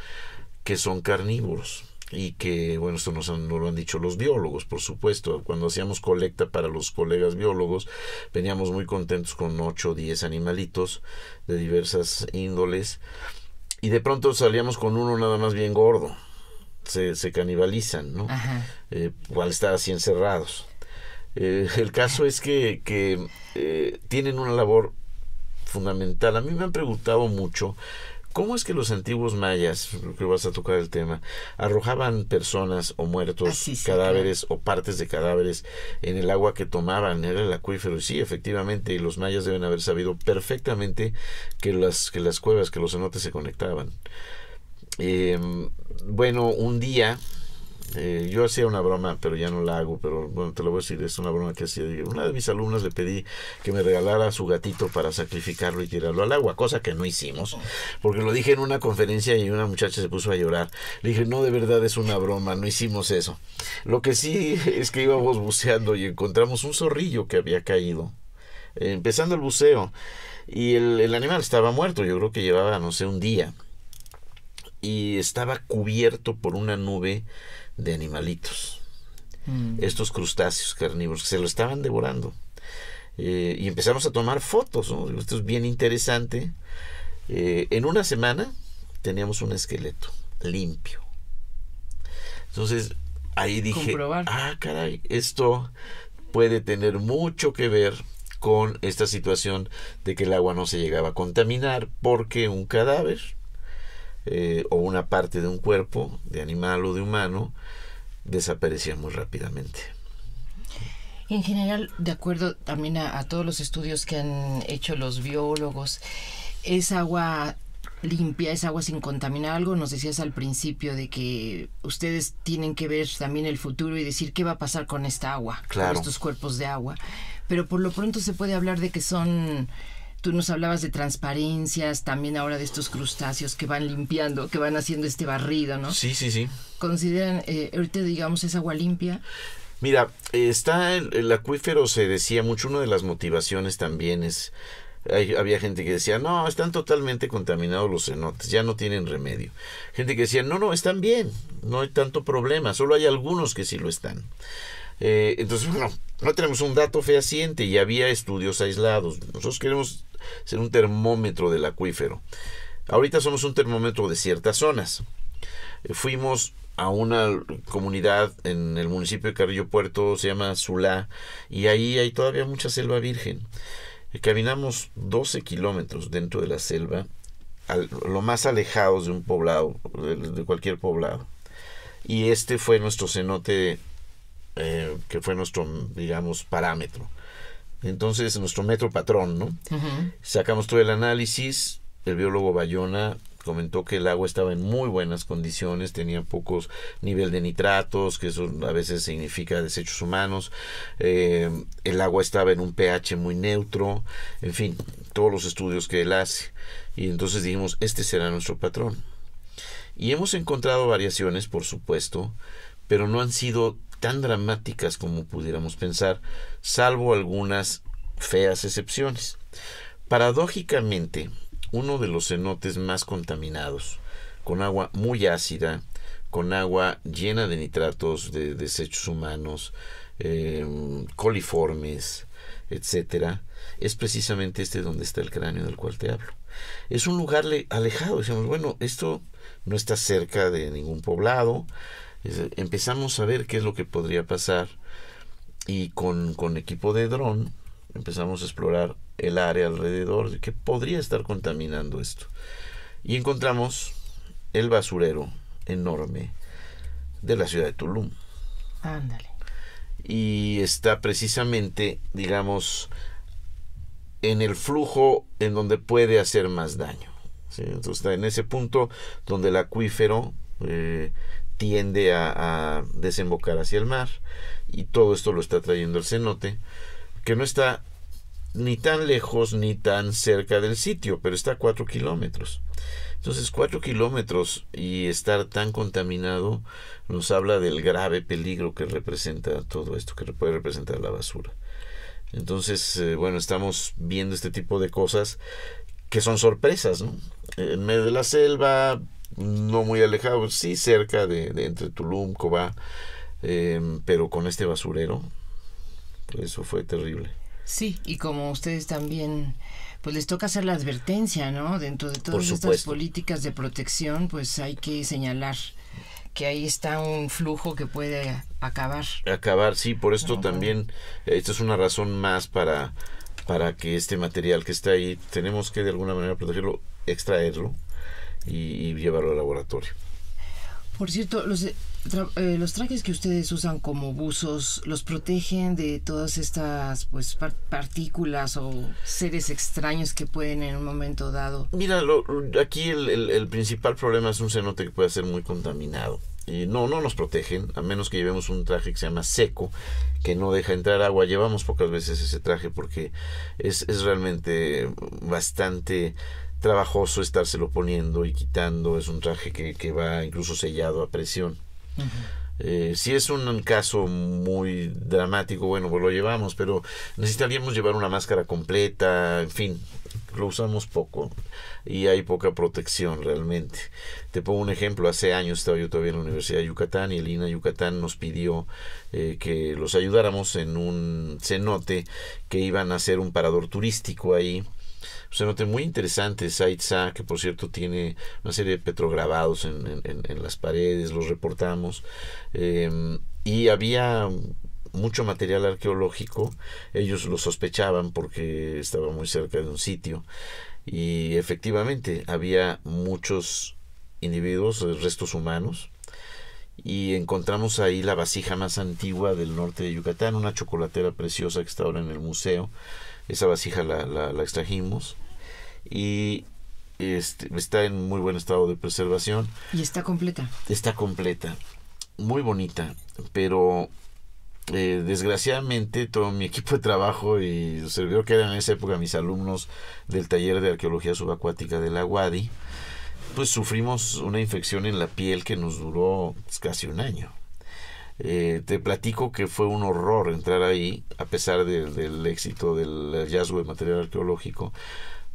que son carnívoros y que, bueno, esto nos, lo han dicho los biólogos, por supuesto. Cuando hacíamos colecta para los colegas biólogos, veníamos muy contentos con 8 o 10 animalitos de diversas índoles y de pronto salíamos con uno nada más bien gordo. Se, se canibalizan, ¿no? Eh, al así encerrados. Eh, el caso es que, eh, tienen una labor fundamental. A mí me han preguntado mucho ¿Cómo es que los antiguos mayas, que vas a tocar el tema, arrojaban personas o muertos, ah, cadáveres o partes de cadáveres en el agua que tomaban? Era el acuífero. Y sí, efectivamente, los mayas deben haber sabido perfectamente que las, que las cuevas, que los cenotes se conectaban. Em, bueno, un día eh, yo hacía una broma, pero ya no la hago, pero bueno, te lo voy a decir, es una broma que hacía. Una de mis alumnas le pedí que me regalara su gatito para sacrificarlo y tirarlo al agua, cosa que no hicimos, porque lo dije en una conferencia y una muchacha se puso a llorar. Le dije, no, de verdad es una broma, no hicimos eso. Lo que sí <laughs> es que íbamos buceando y encontramos un zorrillo que había caído, eh, empezando el buceo, y el animal estaba muerto, yo creo que llevaba, no sé, un día y estaba cubierto por una nube de animalitos, mm. estos crustáceos carnívoros, se lo estaban devorando. Eh, y empezamos a tomar fotos, esto es bien interesante. Eh, en una semana teníamos un esqueleto limpio. Entonces ahí dije, ah, caray, esto puede tener mucho que ver con esta situación de que el agua no se llegaba a contaminar porque un cadáver eh, o una parte de un cuerpo de animal o de humano desaparecía muy rápidamente. En general, de acuerdo también a, todos los estudios que han hecho los biólogos, es agua limpia, es agua sin contaminar algo. Nos decías al principio de que ustedes tienen que ver también el futuro y decir qué va a pasar con esta agua, con estos cuerpos de agua. Pero por lo pronto se puede hablar de que son Tú nos hablabas de transparencias, también ahora de estos crustáceos que van limpiando, que van haciendo este barrido, ¿no? Sí, sí, sí. ¿Consideran eh, ahorita, digamos, es agua limpia? Mira, está el, acuífero, se decía mucho, una de las motivaciones también es, había gente que decía, no, están totalmente contaminados los cenotes, ya no tienen remedio. Gente que decía, no, no, están bien, no hay tanto problema, solo hay algunos que sí lo están. Eh, entonces, bueno, no tenemos un dato fehaciente y había estudios aislados. Nosotros queremos ser un termómetro del acuífero. Ahorita somos un termómetro de ciertas zonas. Fuimos a una comunidad en el municipio de Carrillo Puerto, se llama Zulá, y ahí hay todavía mucha selva virgen. Caminamos 12 kilómetros dentro de la selva, lo más alejados de un poblado, de, cualquier poblado. Y este fue nuestro cenote, eh, que fue nuestro, digamos, parámetro. Entonces, nuestro metro patrón, ¿no? Sacamos todo el análisis, el biólogo Bayona comentó que el agua estaba en muy buenas condiciones, tenía pocos niveles de nitratos, que eso a veces significa desechos humanos, eh, el agua estaba en un pH muy neutro, en fin, todos los estudios que él hace. Y entonces dijimos, este será nuestro patrón. Y hemos encontrado variaciones, por supuesto, pero no han sido tan dramáticas como pudiéramos pensar, salvo algunas feas excepciones. Paradójicamente, uno de los cenotes más contaminados, con agua muy ácida, con agua llena de nitratos de desechos humanos, em, coliformes, etcétera, es precisamente este donde está el cráneo del cual te hablo. Es un lugar alejado, decimos, bueno, esto no está cerca de ningún poblado, eh, empezamos a ver qué es lo que podría pasar y con, equipo de dron empezamos a explorar el área alrededor de que podría estar contaminando esto. Y encontramos el basurero enorme de la ciudad de Tulum. Ándale. Y está precisamente, digamos, en el flujo en donde puede hacer más daño. Entonces está en ese punto donde el acuífero eh, tiende a, desembocar hacia el mar y todo esto lo está trayendo el cenote que no está ni tan lejos ni tan cerca del sitio pero está a 4 kilómetros entonces 4 kilómetros y estar tan contaminado nos habla del grave peligro que representa todo esto que puede representar la basura entonces eh, bueno estamos viendo este tipo de cosas que son sorpresas ¿no? en medio de la selva no muy alejado, sí cerca de, entre Tulum, Cobá, em, pero con este basurero, eso fue terrible. Sí, y como ustedes también, pues les toca hacer la advertencia, ¿no? Dentro de todas estas políticas de protección, pues hay que señalar que ahí está un flujo que puede acabar. Acabar, sí, por esto también, esta es una razón más para, para que este material que está ahí, tenemos que de alguna manera protegerlo, extraerlo, y, llevarlo al laboratorio. Por cierto, los, eh, eh, los trajes que ustedes usan como buzos, ¿los protegen de todas estas pues partículas o seres extraños que pueden en un momento dado? Mira, aquí el, principal problema es un cenote que puede ser muy contaminado. Y no, no nos protegen, a menos que llevemos un traje que se llama seco, que no deja entrar agua. Llevamos pocas veces ese traje porque es, es realmente bastante trabajoso estárselo poniendo y quitando. Es un traje que, que va incluso sellado a presión. Eh, si es un caso muy dramático, bueno, pues lo llevamos, pero necesitaríamos llevar una máscara completa, en fin, lo usamos poco y hay poca protección realmente. Te pongo un ejemplo, hace años estaba yo todavía en la Universidad de Yucatán y el INA Yucatán nos pidió eh, que los ayudáramos en un cenote que iban a hacer un parador turístico ahí se note muy interesante Saitza, que por cierto tiene una serie de petrograbados en, las paredes, los reportamos. Em, y había mucho material arqueológico. Ellos lo sospechaban porque estaba muy cerca de un sitio. Y efectivamente había muchos individuos, restos humanos. Y encontramos ahí la vasija más antigua del norte de Yucatán, una chocolatera preciosa que está ahora en el museo esa vasija la, la, extrajimos y este, está en muy buen estado de preservación. ¿Y está completa? Está completa, muy bonita, pero eh, desgraciadamente todo mi <laughs> equipo de trabajo y su servidor que eran en esa época mis alumnos del taller de arqueología subacuática de la wadi pues sufrimos una infección en la piel que nos duró pues, casi un año. Eh, te platico que fue un horror entrar ahí, a pesar del éxito del hallazgo de material arqueológico,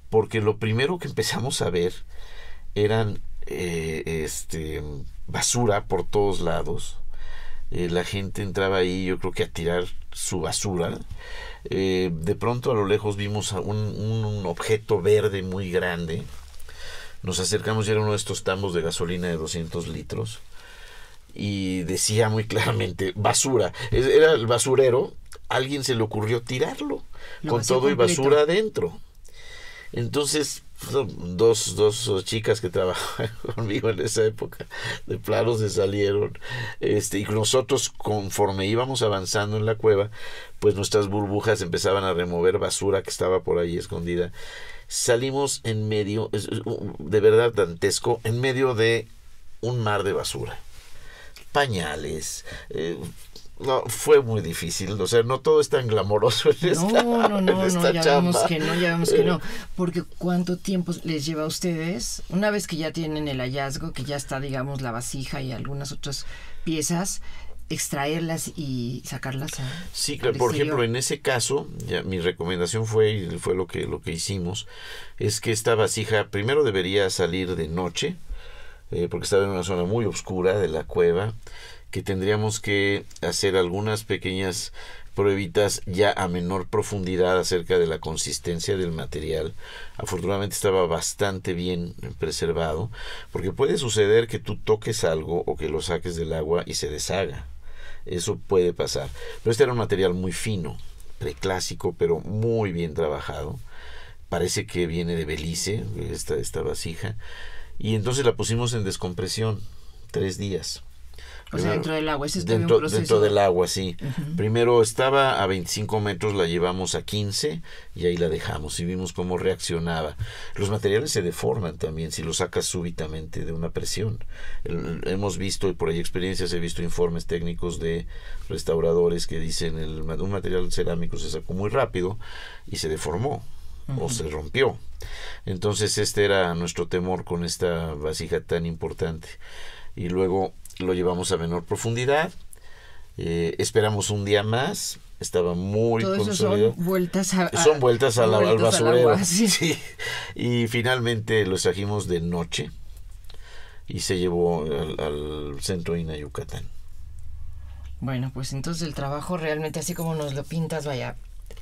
porque lo primero que empezamos a ver eran eh, este, basura por todos lados. Eh, la gente entraba ahí, yo creo que a tirar su basura. de pronto a lo lejos vimos un, un objeto verde muy grande. Nos acercamos y era uno de estos tambos de gasolina de 200 litros y decía muy claramente basura. Era el basurero, alguien se le ocurrió tirarlo con todo y basura adentro. Entonces, dos, dos chicas que trabajaban <laughs> conmigo en esa época, de plano se salieron. Este, y nosotros, conforme íbamos avanzando en la cueva, pues nuestras burbujas empezaban a remover basura que estaba por ahí escondida. Salimos en medio, de verdad dantesco, en medio de un mar de basura pañales. Eh, no, fue muy difícil, o sea, no todo es tan glamoroso en esta No, no, <laughs> no, no ya vemos que no, ya vemos que no, <laughs> porque cuánto tiempo les lleva a ustedes, una vez que ya tienen el hallazgo, que ya está, digamos, la vasija y algunas otras piezas, extraerlas y sacarlas. sí, por ejemplo, en ese caso, ya, mi recomendación fue, y fue lo que, lo que hicimos, es que esta vasija primero debería salir de noche, eh, porque estaba en una zona muy oscura de la cueva, que tendríamos que hacer algunas pequeñas pruebitas ya a menor profundidad acerca de la consistencia del material. Afortunadamente estaba bastante bien preservado, porque puede suceder que tú toques algo o que lo saques del agua y se deshaga. Eso puede pasar. Pero este era un material muy fino, preclásico, pero muy bien trabajado. Parece que viene de Belice, esta, esta vasija. Y entonces la pusimos en descompresión tres días. dentro del agua, del agua, sí. Primero estaba a 25 metros, la llevamos a 15 y ahí la dejamos y vimos cómo reaccionaba. Los materiales se deforman también si los sacas súbitamente de una presión. hemos visto, y por ahí experiencias, he visto informes técnicos de restauradores que dicen el, un material cerámico se sacó muy rápido y se deformó o se rompió. Entonces este era nuestro temor con esta vasija tan importante. Y luego lo llevamos a menor profundidad. Eh, esperamos un día más. Estaba muy consumido. son vueltas a, son vueltas a la, vueltas <laughs> Y finalmente lo trajimos de noche y se llevó al, centro INA Yucatán. Bueno, pues entonces el trabajo realmente así como nos lo pintas, vaya,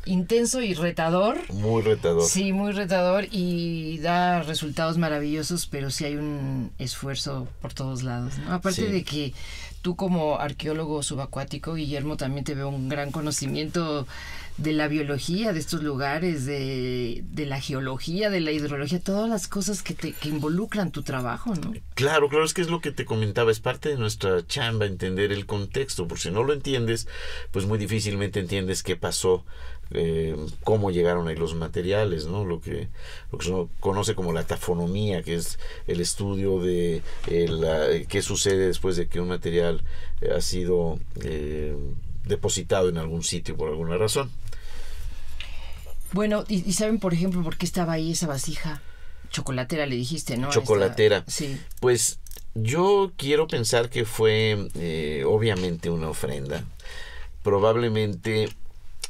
intenso y retador. Muy retador. Sí, muy retador y da resultados maravillosos, pero sí hay un esfuerzo por todos lados. Aparte de que tú como arqueólogo subacuático, Guillermo, también te veo un gran conocimiento de la biología de estos lugares, de, la geología, de la hidrología, todas las cosas que, te, que involucran tu trabajo, ¿no? Claro, claro, es que es lo que te comentaba, es parte de nuestra chamba entender el contexto, porque si no lo entiendes, pues muy difícilmente entiendes qué pasó eh, cómo llegaron ahí los materiales, ¿no? Lo que, lo que se conoce como la tafonomía, que es el estudio de eh, qué sucede después de que un material eh, ha sido depositado en algún sitio por alguna razón. Bueno, y, saben, por ejemplo, por qué estaba ahí esa vasija? chocolatera le dijiste, ¿no? Chocolatera. sí. Pues yo quiero pensar que fue obviamente una ofrenda. Probablemente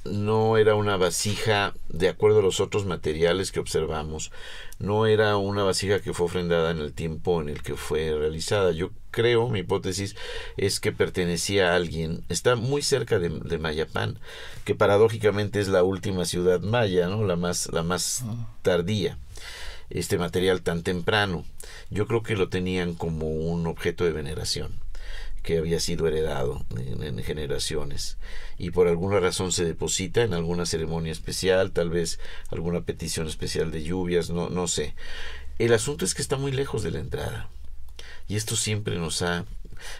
no era una vasija de acuerdo a los otros materiales que observamos, no era una vasija que fue ofrendada en el tiempo en el que fue realizada. Yo creo, mi hipótesis es que pertenecía a alguien, está muy cerca de, de Mayapán, que paradójicamente es la última ciudad maya, ¿no? la más, la más ah. tardía este material tan temprano. Yo creo que lo tenían como un objeto de veneración que había sido heredado en, generaciones y por alguna razón se deposita en alguna ceremonia especial, tal vez alguna petición especial de lluvias, no, no sé. El asunto es que está muy lejos de la entrada y esto siempre nos ha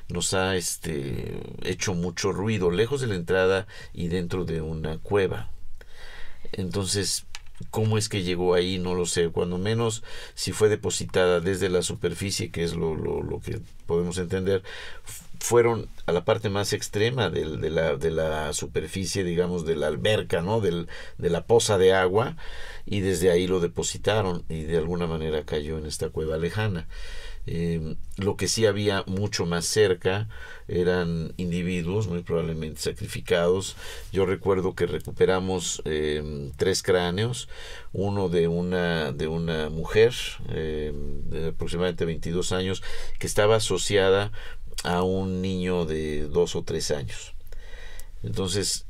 nos ha este, hecho mucho ruido lejos de la entrada y dentro de una cueva. Entonces, cómo es que llegó ahí, no lo sé, cuando menos si fue depositada desde la superficie, que es lo, que podemos entender, fueron a la parte más extrema de, la, superficie, digamos, de la alberca, ¿no? Del, de la poza de agua, y desde ahí lo depositaron y de alguna manera cayó en esta cueva lejana. Em, lo que sí había mucho más cerca eran individuos muy probablemente sacrificados. Yo recuerdo que recuperamos em, tres cráneos, uno de una, de una mujer em, de aproximadamente 22 años que estaba asociada a un niño de dos o tres años. Entonces,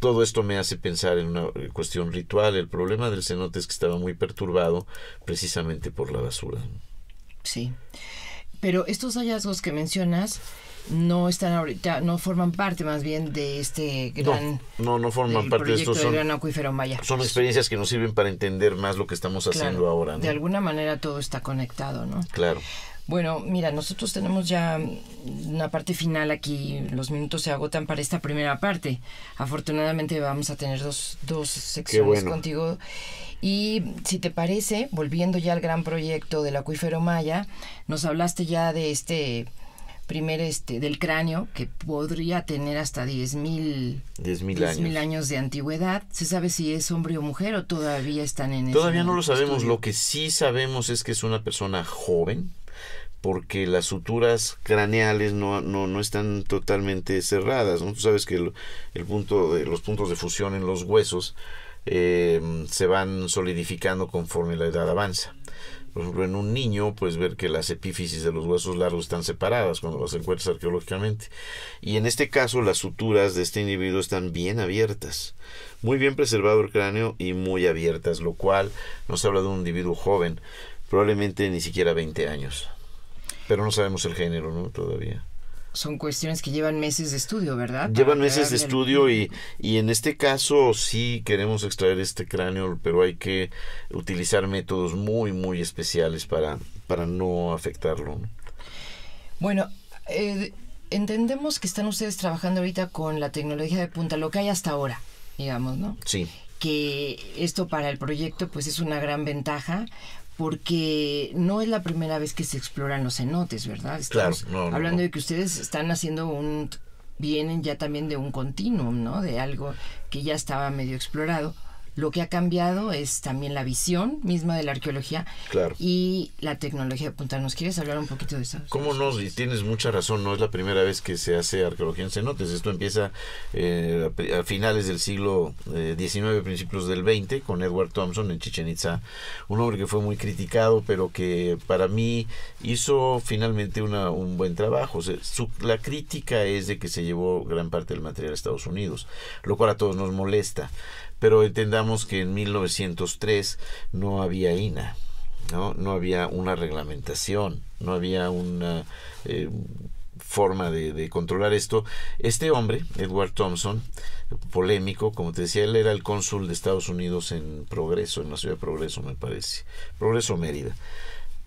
todo esto me hace pensar en una eh, cuestión ritual. El problema del cenote es que estaba muy perturbado precisamente por la basura. Sí. Pero estos hallazgos que mencionas no están ahorita, no forman parte más bien de este gran. No, no, forman parte de estos. Son, son experiencias que nos sirven para entender más lo que estamos haciendo ahora. De alguna manera todo está conectado, ¿no? Claro. Bueno, mira, nosotros tenemos ya una parte final aquí, los minutos se agotan para esta primera parte. Afortunadamente vamos a tener dos, dos secciones contigo. Y si te parece, volviendo ya al gran proyecto del acuífero Maya, nos hablaste ya de este primer este del cráneo que podría tener hasta 10.000 mil años. de antigüedad. ¿Se sabe si es hombre o mujer o todavía están en Todavía no lo sabemos. Lo que sí sabemos es que es una persona joven, porque las suturas craneales no, están totalmente cerradas. Tú sabes que el, punto de, los puntos de fusión en los huesos eh, se van solidificando conforme la edad avanza. Por ejemplo, en un niño puedes ver que las epífisis de los huesos largos están separadas cuando las encuentras arqueológicamente. Y en este caso las suturas de este individuo están bien abiertas. Muy bien preservado el cráneo y muy abiertas, lo cual nos habla de un individuo joven, probablemente ni siquiera 20 años pero no sabemos el género, ¿no? Todavía. Son cuestiones que llevan meses de estudio, ¿verdad? llevan meses de estudio y, en este caso sí queremos extraer este cráneo, pero hay que utilizar métodos muy, muy especiales para, para no afectarlo. Bueno, eh, entendemos que están ustedes trabajando ahorita con la tecnología de punta, lo que hay hasta ahora, digamos, ¿no? Sí. Que esto para el proyecto pues es una gran ventaja porque no es la primera vez que se exploran los cenotes, ¿verdad? claro, hablando de que ustedes están haciendo un vienen ya también de un continuum, ¿no? De algo que ya estaba medio explorado. Lo que ha cambiado es también la visión misma de la arqueología y la tecnología de ¿Nos quieres hablar un poquito de eso? ¿Cómo no? Y tienes mucha razón, no es la primera vez que se hace arqueología en cenotes. Esto empieza eh, a, finales del siglo XIX, eh, principios del XX, con Edward Thompson en Chichen Itza, un hombre que fue muy criticado, pero que para mí hizo finalmente un buen trabajo. la crítica es de que se llevó gran parte del material a Estados Unidos, lo cual a todos nos molesta pero entendamos que en 1903 no había INA. ¿no? no había una reglamentación, no había una eh, forma de, de, controlar esto. Este hombre, Edward Thompson, polémico, como te decía, él era el cónsul de Estados Unidos en Progreso, en la ciudad de Progreso, me parece, Progreso Mérida.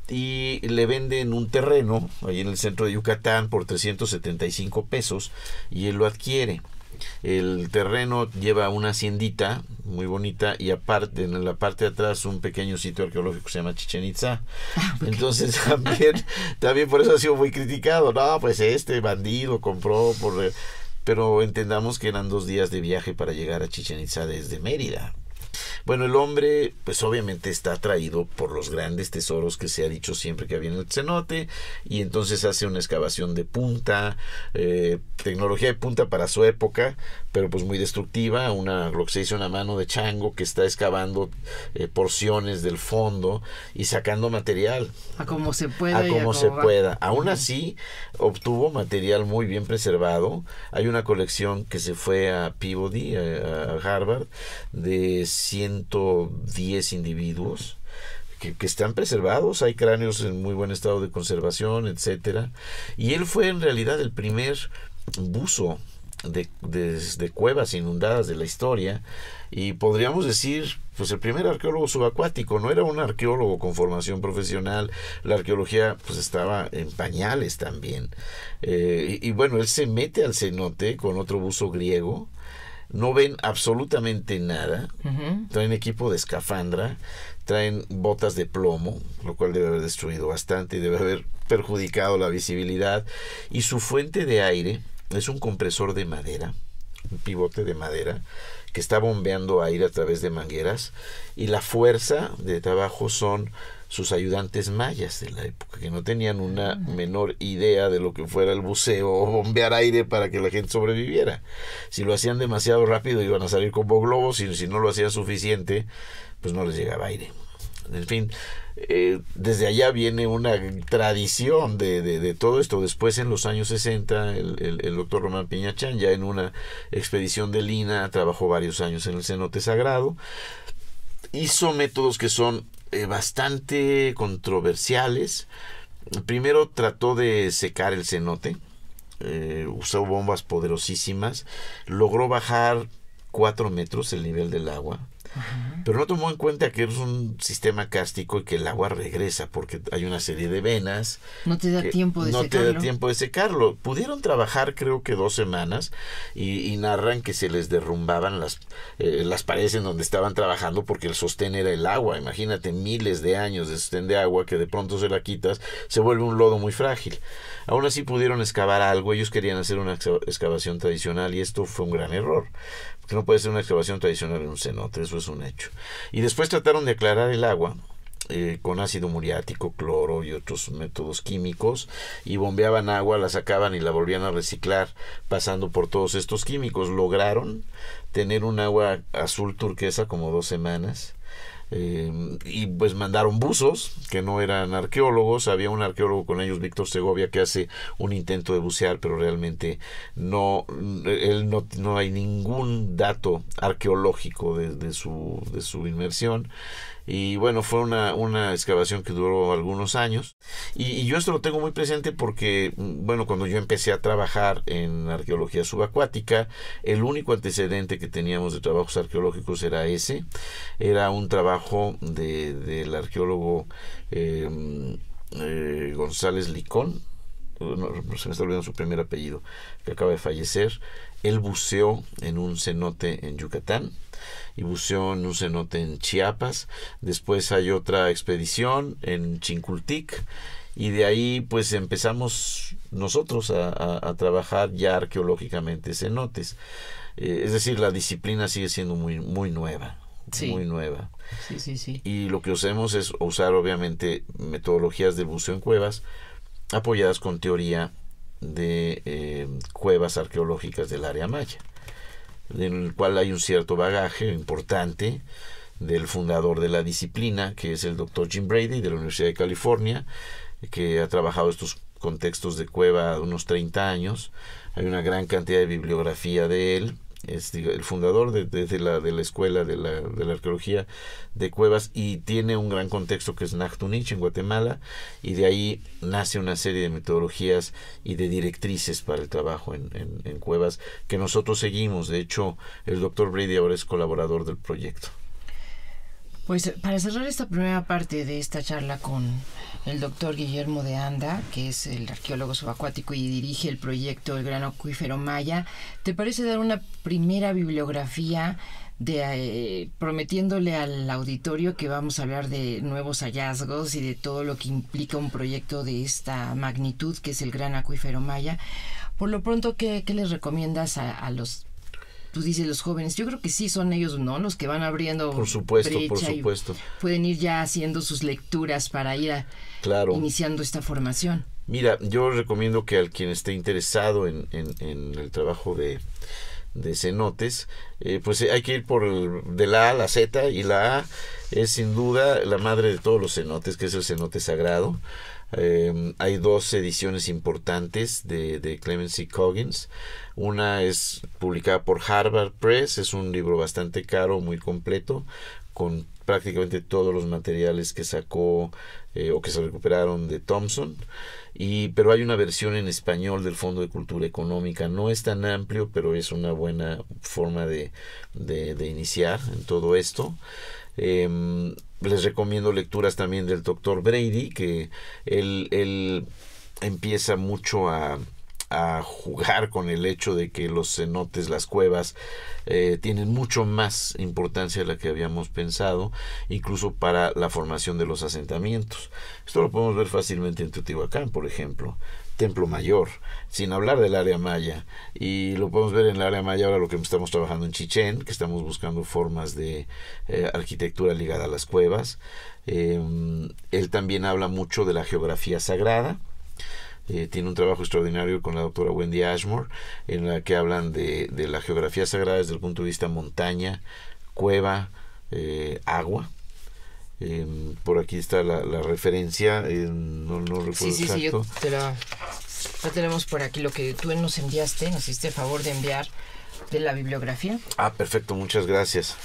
Y le venden un terreno ahí en el centro de Yucatán por 375 pesos y él lo adquiere. El terreno lleva una haciendita muy bonita y aparte en la parte de atrás un pequeño sitio arqueológico se llama Chichen Itza. Ah, Entonces <laughs> también, también por eso ha sido muy criticado. No, pues este bandido compró por... Pero entendamos que eran dos días de viaje para llegar a Chichen Itza desde Mérida. Bueno, el hombre, pues obviamente está atraído por los grandes tesoros que se ha dicho siempre que había en el cenote, y entonces hace una excavación de punta, eh, tecnología de punta para su época, pero pues muy destructiva, una una mano de chango que está excavando eh, porciones del fondo y sacando material. A como se pueda. A se pueda. Aún así, obtuvo material muy bien preservado. Hay una colección que se fue a Peabody, a, eh, a Harvard, de 110 individuos que, están preservados, hay cráneos en muy buen estado de conservación, etcétera. Y él fue en realidad el primer buzo de, cuevas inundadas de la historia y podríamos decir pues el primer arqueólogo subacuático no era un arqueólogo con formación profesional la arqueología pues estaba en pañales también eh, y, bueno él se mete al cenote con otro buzo griego no ven absolutamente nada, traen equipo de escafandra, traen botas de plomo, lo cual debe haber destruido bastante y debe haber perjudicado la visibilidad, y su fuente de aire es un compresor de madera, un pivote de madera, que está bombeando aire a través de mangueras, y la fuerza de trabajo son sus ayudantes mayas de la época, que no tenían una mm. menor idea de lo que fuera el buceo o bombear aire para que la gente sobreviviera. Si lo hacían demasiado rápido iban a salir como globos y si no lo hacían suficiente, pues no les llegaba aire. En fin, eh, desde allá viene una tradición de, todo esto. Después, en los años 60, el, el doctor Román Piñachán, ya en una expedición de Lina, trabajó varios años en el cenote sagrado. Hizo métodos que son eh, bastante controversiales. Primero trató de secar el cenote, eh, usó bombas poderosísimas, logró bajar ...cuatro metros el nivel del agua. Ajá pero no tomó en cuenta que es un sistema cástico y que el agua regresa porque hay una serie de venas. No te da tiempo de no secarlo. te da tiempo de secarlo. Pudieron trabajar creo que dos semanas y, narran que se les derrumbaban las, eh, las paredes en donde estaban trabajando porque el sostén era el agua. Imagínate miles de años de sostén de agua que de pronto se la quitas, se vuelve un lodo muy frágil. Aún así pudieron excavar algo, ellos querían hacer una excavación tradicional y esto fue un gran error que no puede ser una excavación tradicional en un cenote, eso es un hecho. Y después trataron de aclarar el agua eh, con ácido muriático, cloro y otros métodos químicos y bombeaban agua, la sacaban y la volvían a reciclar pasando por todos estos químicos. Lograron tener un agua azul turquesa como dos semanas Em, y pues mandaron buzos que no eran arqueólogos. Había un arqueólogo con ellos, Víctor Segovia, que hace un intento de bucear, pero realmente no, él no, hay ningún dato arqueológico su, de su inmersión. Y bueno, fue una, una excavación que duró algunos años. Y, yo esto lo tengo muy presente porque, mm, bueno, cuando yo empecé a trabajar en arqueología subacuática, el único antecedente que teníamos de trabajos arqueológicos era ese. Era un trabajo de, del arqueólogo em, eh, González Licón. se me está olvidando su primer apellido, que acaba de fallecer. Él buceó en un cenote en Yucatán y buceó en un cenote en Chiapas. Después hay otra expedición en Chincultic y de ahí pues empezamos nosotros a, trabajar ya arqueológicamente cenotes. Eh, es decir, la disciplina sigue siendo muy, muy nueva. muy nueva. Y lo que usemos es usar obviamente metodologías de buceo en cuevas apoyadas con teoría de eh, cuevas arqueológicas del área maya en el cual hay un cierto bagaje importante del fundador de la disciplina, que es el doctor Jim Brady de la Universidad de California, que ha trabajado estos contextos de cueva unos 30 años. Hay una gran cantidad de bibliografía de él es el fundador de, de, la, de la escuela de la, de la, arqueología de cuevas y tiene un gran contexto que es Nachtunich en Guatemala y de ahí nace una serie de metodologías y de directrices para el trabajo en, en cuevas que nosotros seguimos. De hecho, el doctor Brady ahora es colaborador del proyecto. Pues eh, para cerrar esta primera parte de esta charla con el doctor Guillermo de Anda, que es el arqueólogo subacuático y dirige el proyecto El Gran Acuífero Maya, ¿te parece dar una primera bibliografía de, eh, prometiéndole al auditorio que vamos a hablar de nuevos hallazgos y de todo lo que implica un proyecto de esta magnitud que es el Gran Acuífero Maya? Por lo pronto, ¿qué, les recomiendas a los pues dices los jóvenes, yo creo que sí son ellos, ¿no? Los que van abriendo. Por supuesto, por supuesto. Pueden ir ya haciendo sus lecturas para ir iniciando esta formación. Mira, yo recomiendo que al quien esté interesado en, el trabajo de, cenotes, eh, pues eh, hay que ir por de la A a la Z y la A es sin duda la madre de todos los cenotes, que es el cenote sagrado. Em, hay dos ediciones importantes de, de Clemency Coggins. Una es publicada por Harvard Press, es un libro bastante caro, muy completo, con prácticamente todos los materiales que sacó eh, o que se recuperaron de Thompson. Y, pero hay una versión en español del Fondo de Cultura Económica. No es tan amplio, pero es una buena forma de iniciar en todo esto. Em, les recomiendo lecturas también del doctor Brady, que él, empieza mucho a, jugar con el hecho de que los cenotes, las cuevas, eh, tienen mucho más importancia de la que habíamos pensado, incluso para la formación de los asentamientos. Esto lo podemos ver fácilmente en Teotihuacán, por ejemplo. Templo Mayor, sin hablar del área maya. Y lo podemos ver en el área maya ahora lo que estamos trabajando en Chichén, que estamos buscando formas de eh, arquitectura ligada a las cuevas. Em, él también habla mucho de la geografía sagrada. Eh, tiene un trabajo extraordinario con la doctora Wendy Ashmore, en la que hablan de la geografía sagrada desde el punto de vista montaña, cueva, eh, agua Em, por aquí está la, referencia, eh, no, recuerdo sí, sí, Sí, yo te la, ya tenemos por aquí lo que tú nos enviaste, nos hiciste el favor de enviar de la bibliografía. Ah, perfecto, muchas gracias.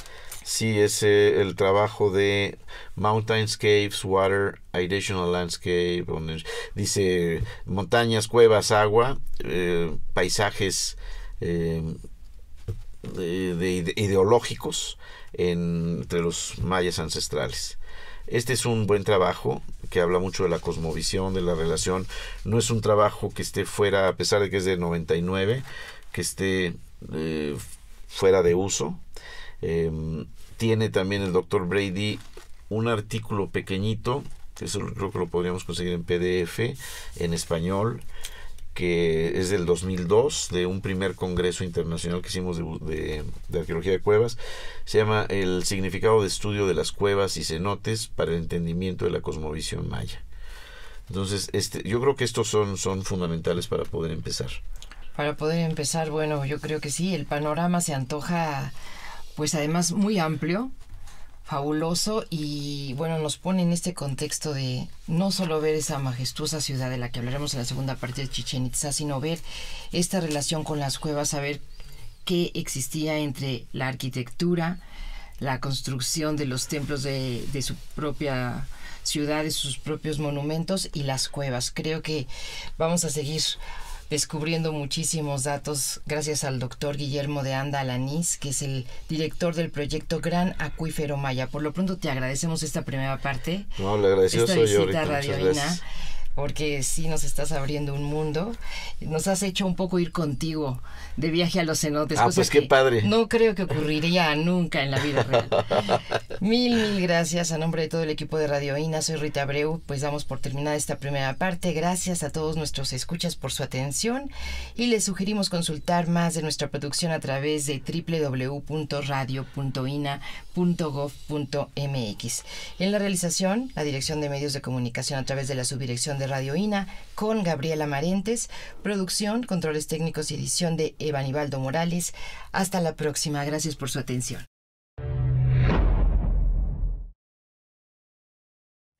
Sí, es el trabajo de Mountainscapes, Water, Additional Landscape, dice montañas, cuevas, agua, eh, paisajes em, ideológicos entre los mayas ancestrales. Este es un buen trabajo que habla mucho de la cosmovisión, de la relación. No es un trabajo que esté fuera, a pesar de que es de 99, que esté eh, fuera de uso. Em, tiene también el doctor Brady un artículo pequeñito, eso creo que lo podríamos conseguir en PDF, en español, que es del 2002, de un primer congreso internacional que hicimos de, arqueología de cuevas. Se llama El significado de estudio de las cuevas y cenotes para el entendimiento de la cosmovisión maya. Entonces, este, yo creo que estos son, son fundamentales para poder empezar. Para poder empezar, bueno, yo creo que sí, el panorama se antoja, pues además muy amplio, fabuloso y bueno, nos pone en este contexto de no solo ver esa majestuosa ciudad de la que hablaremos en la segunda parte de Chichen Itza, sino ver esta relación con las cuevas, saber qué existía entre la arquitectura, la construcción de los templos de, su propia ciudad, de sus propios monumentos y las cuevas. Creo que vamos a seguir descubriendo muchísimos datos gracias al doctor Guillermo de Anda Alanís, que es el director del proyecto Gran Acuífero Maya. Por lo pronto te agradecemos esta primera parte. No, le agradezco porque sí nos estás abriendo un mundo. Nos has hecho un poco ir contigo de viaje a los cenotes. Ah, pues qué que padre. No creo que ocurriría nunca en la vida real. <laughs> mil, mil gracias a nombre de todo el equipo de Radio INA. Soy Rita Abreu. Pues damos por terminada esta primera parte. Gracias a todos nuestros escuchas por su atención y les sugerimos consultar más de nuestra producción a través de www.radio.ina.gov.mx. En la realización, la Dirección de Medios de Comunicación a través de la Subdirección de Radio INA con Gabriela Marentes, producción, controles técnicos y edición de Evanibaldo Morales. Hasta la próxima. Gracias por su atención.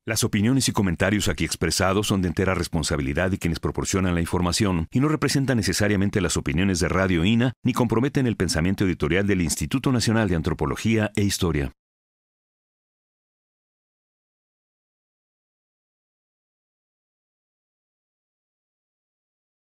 Las opiniones y comentarios aquí expresados son de entera responsabilidad de quienes proporcionan la información y no representan necesariamente las opiniones de Radio INA ni comprometen el pensamiento editorial del Instituto Nacional de Antropología e Historia.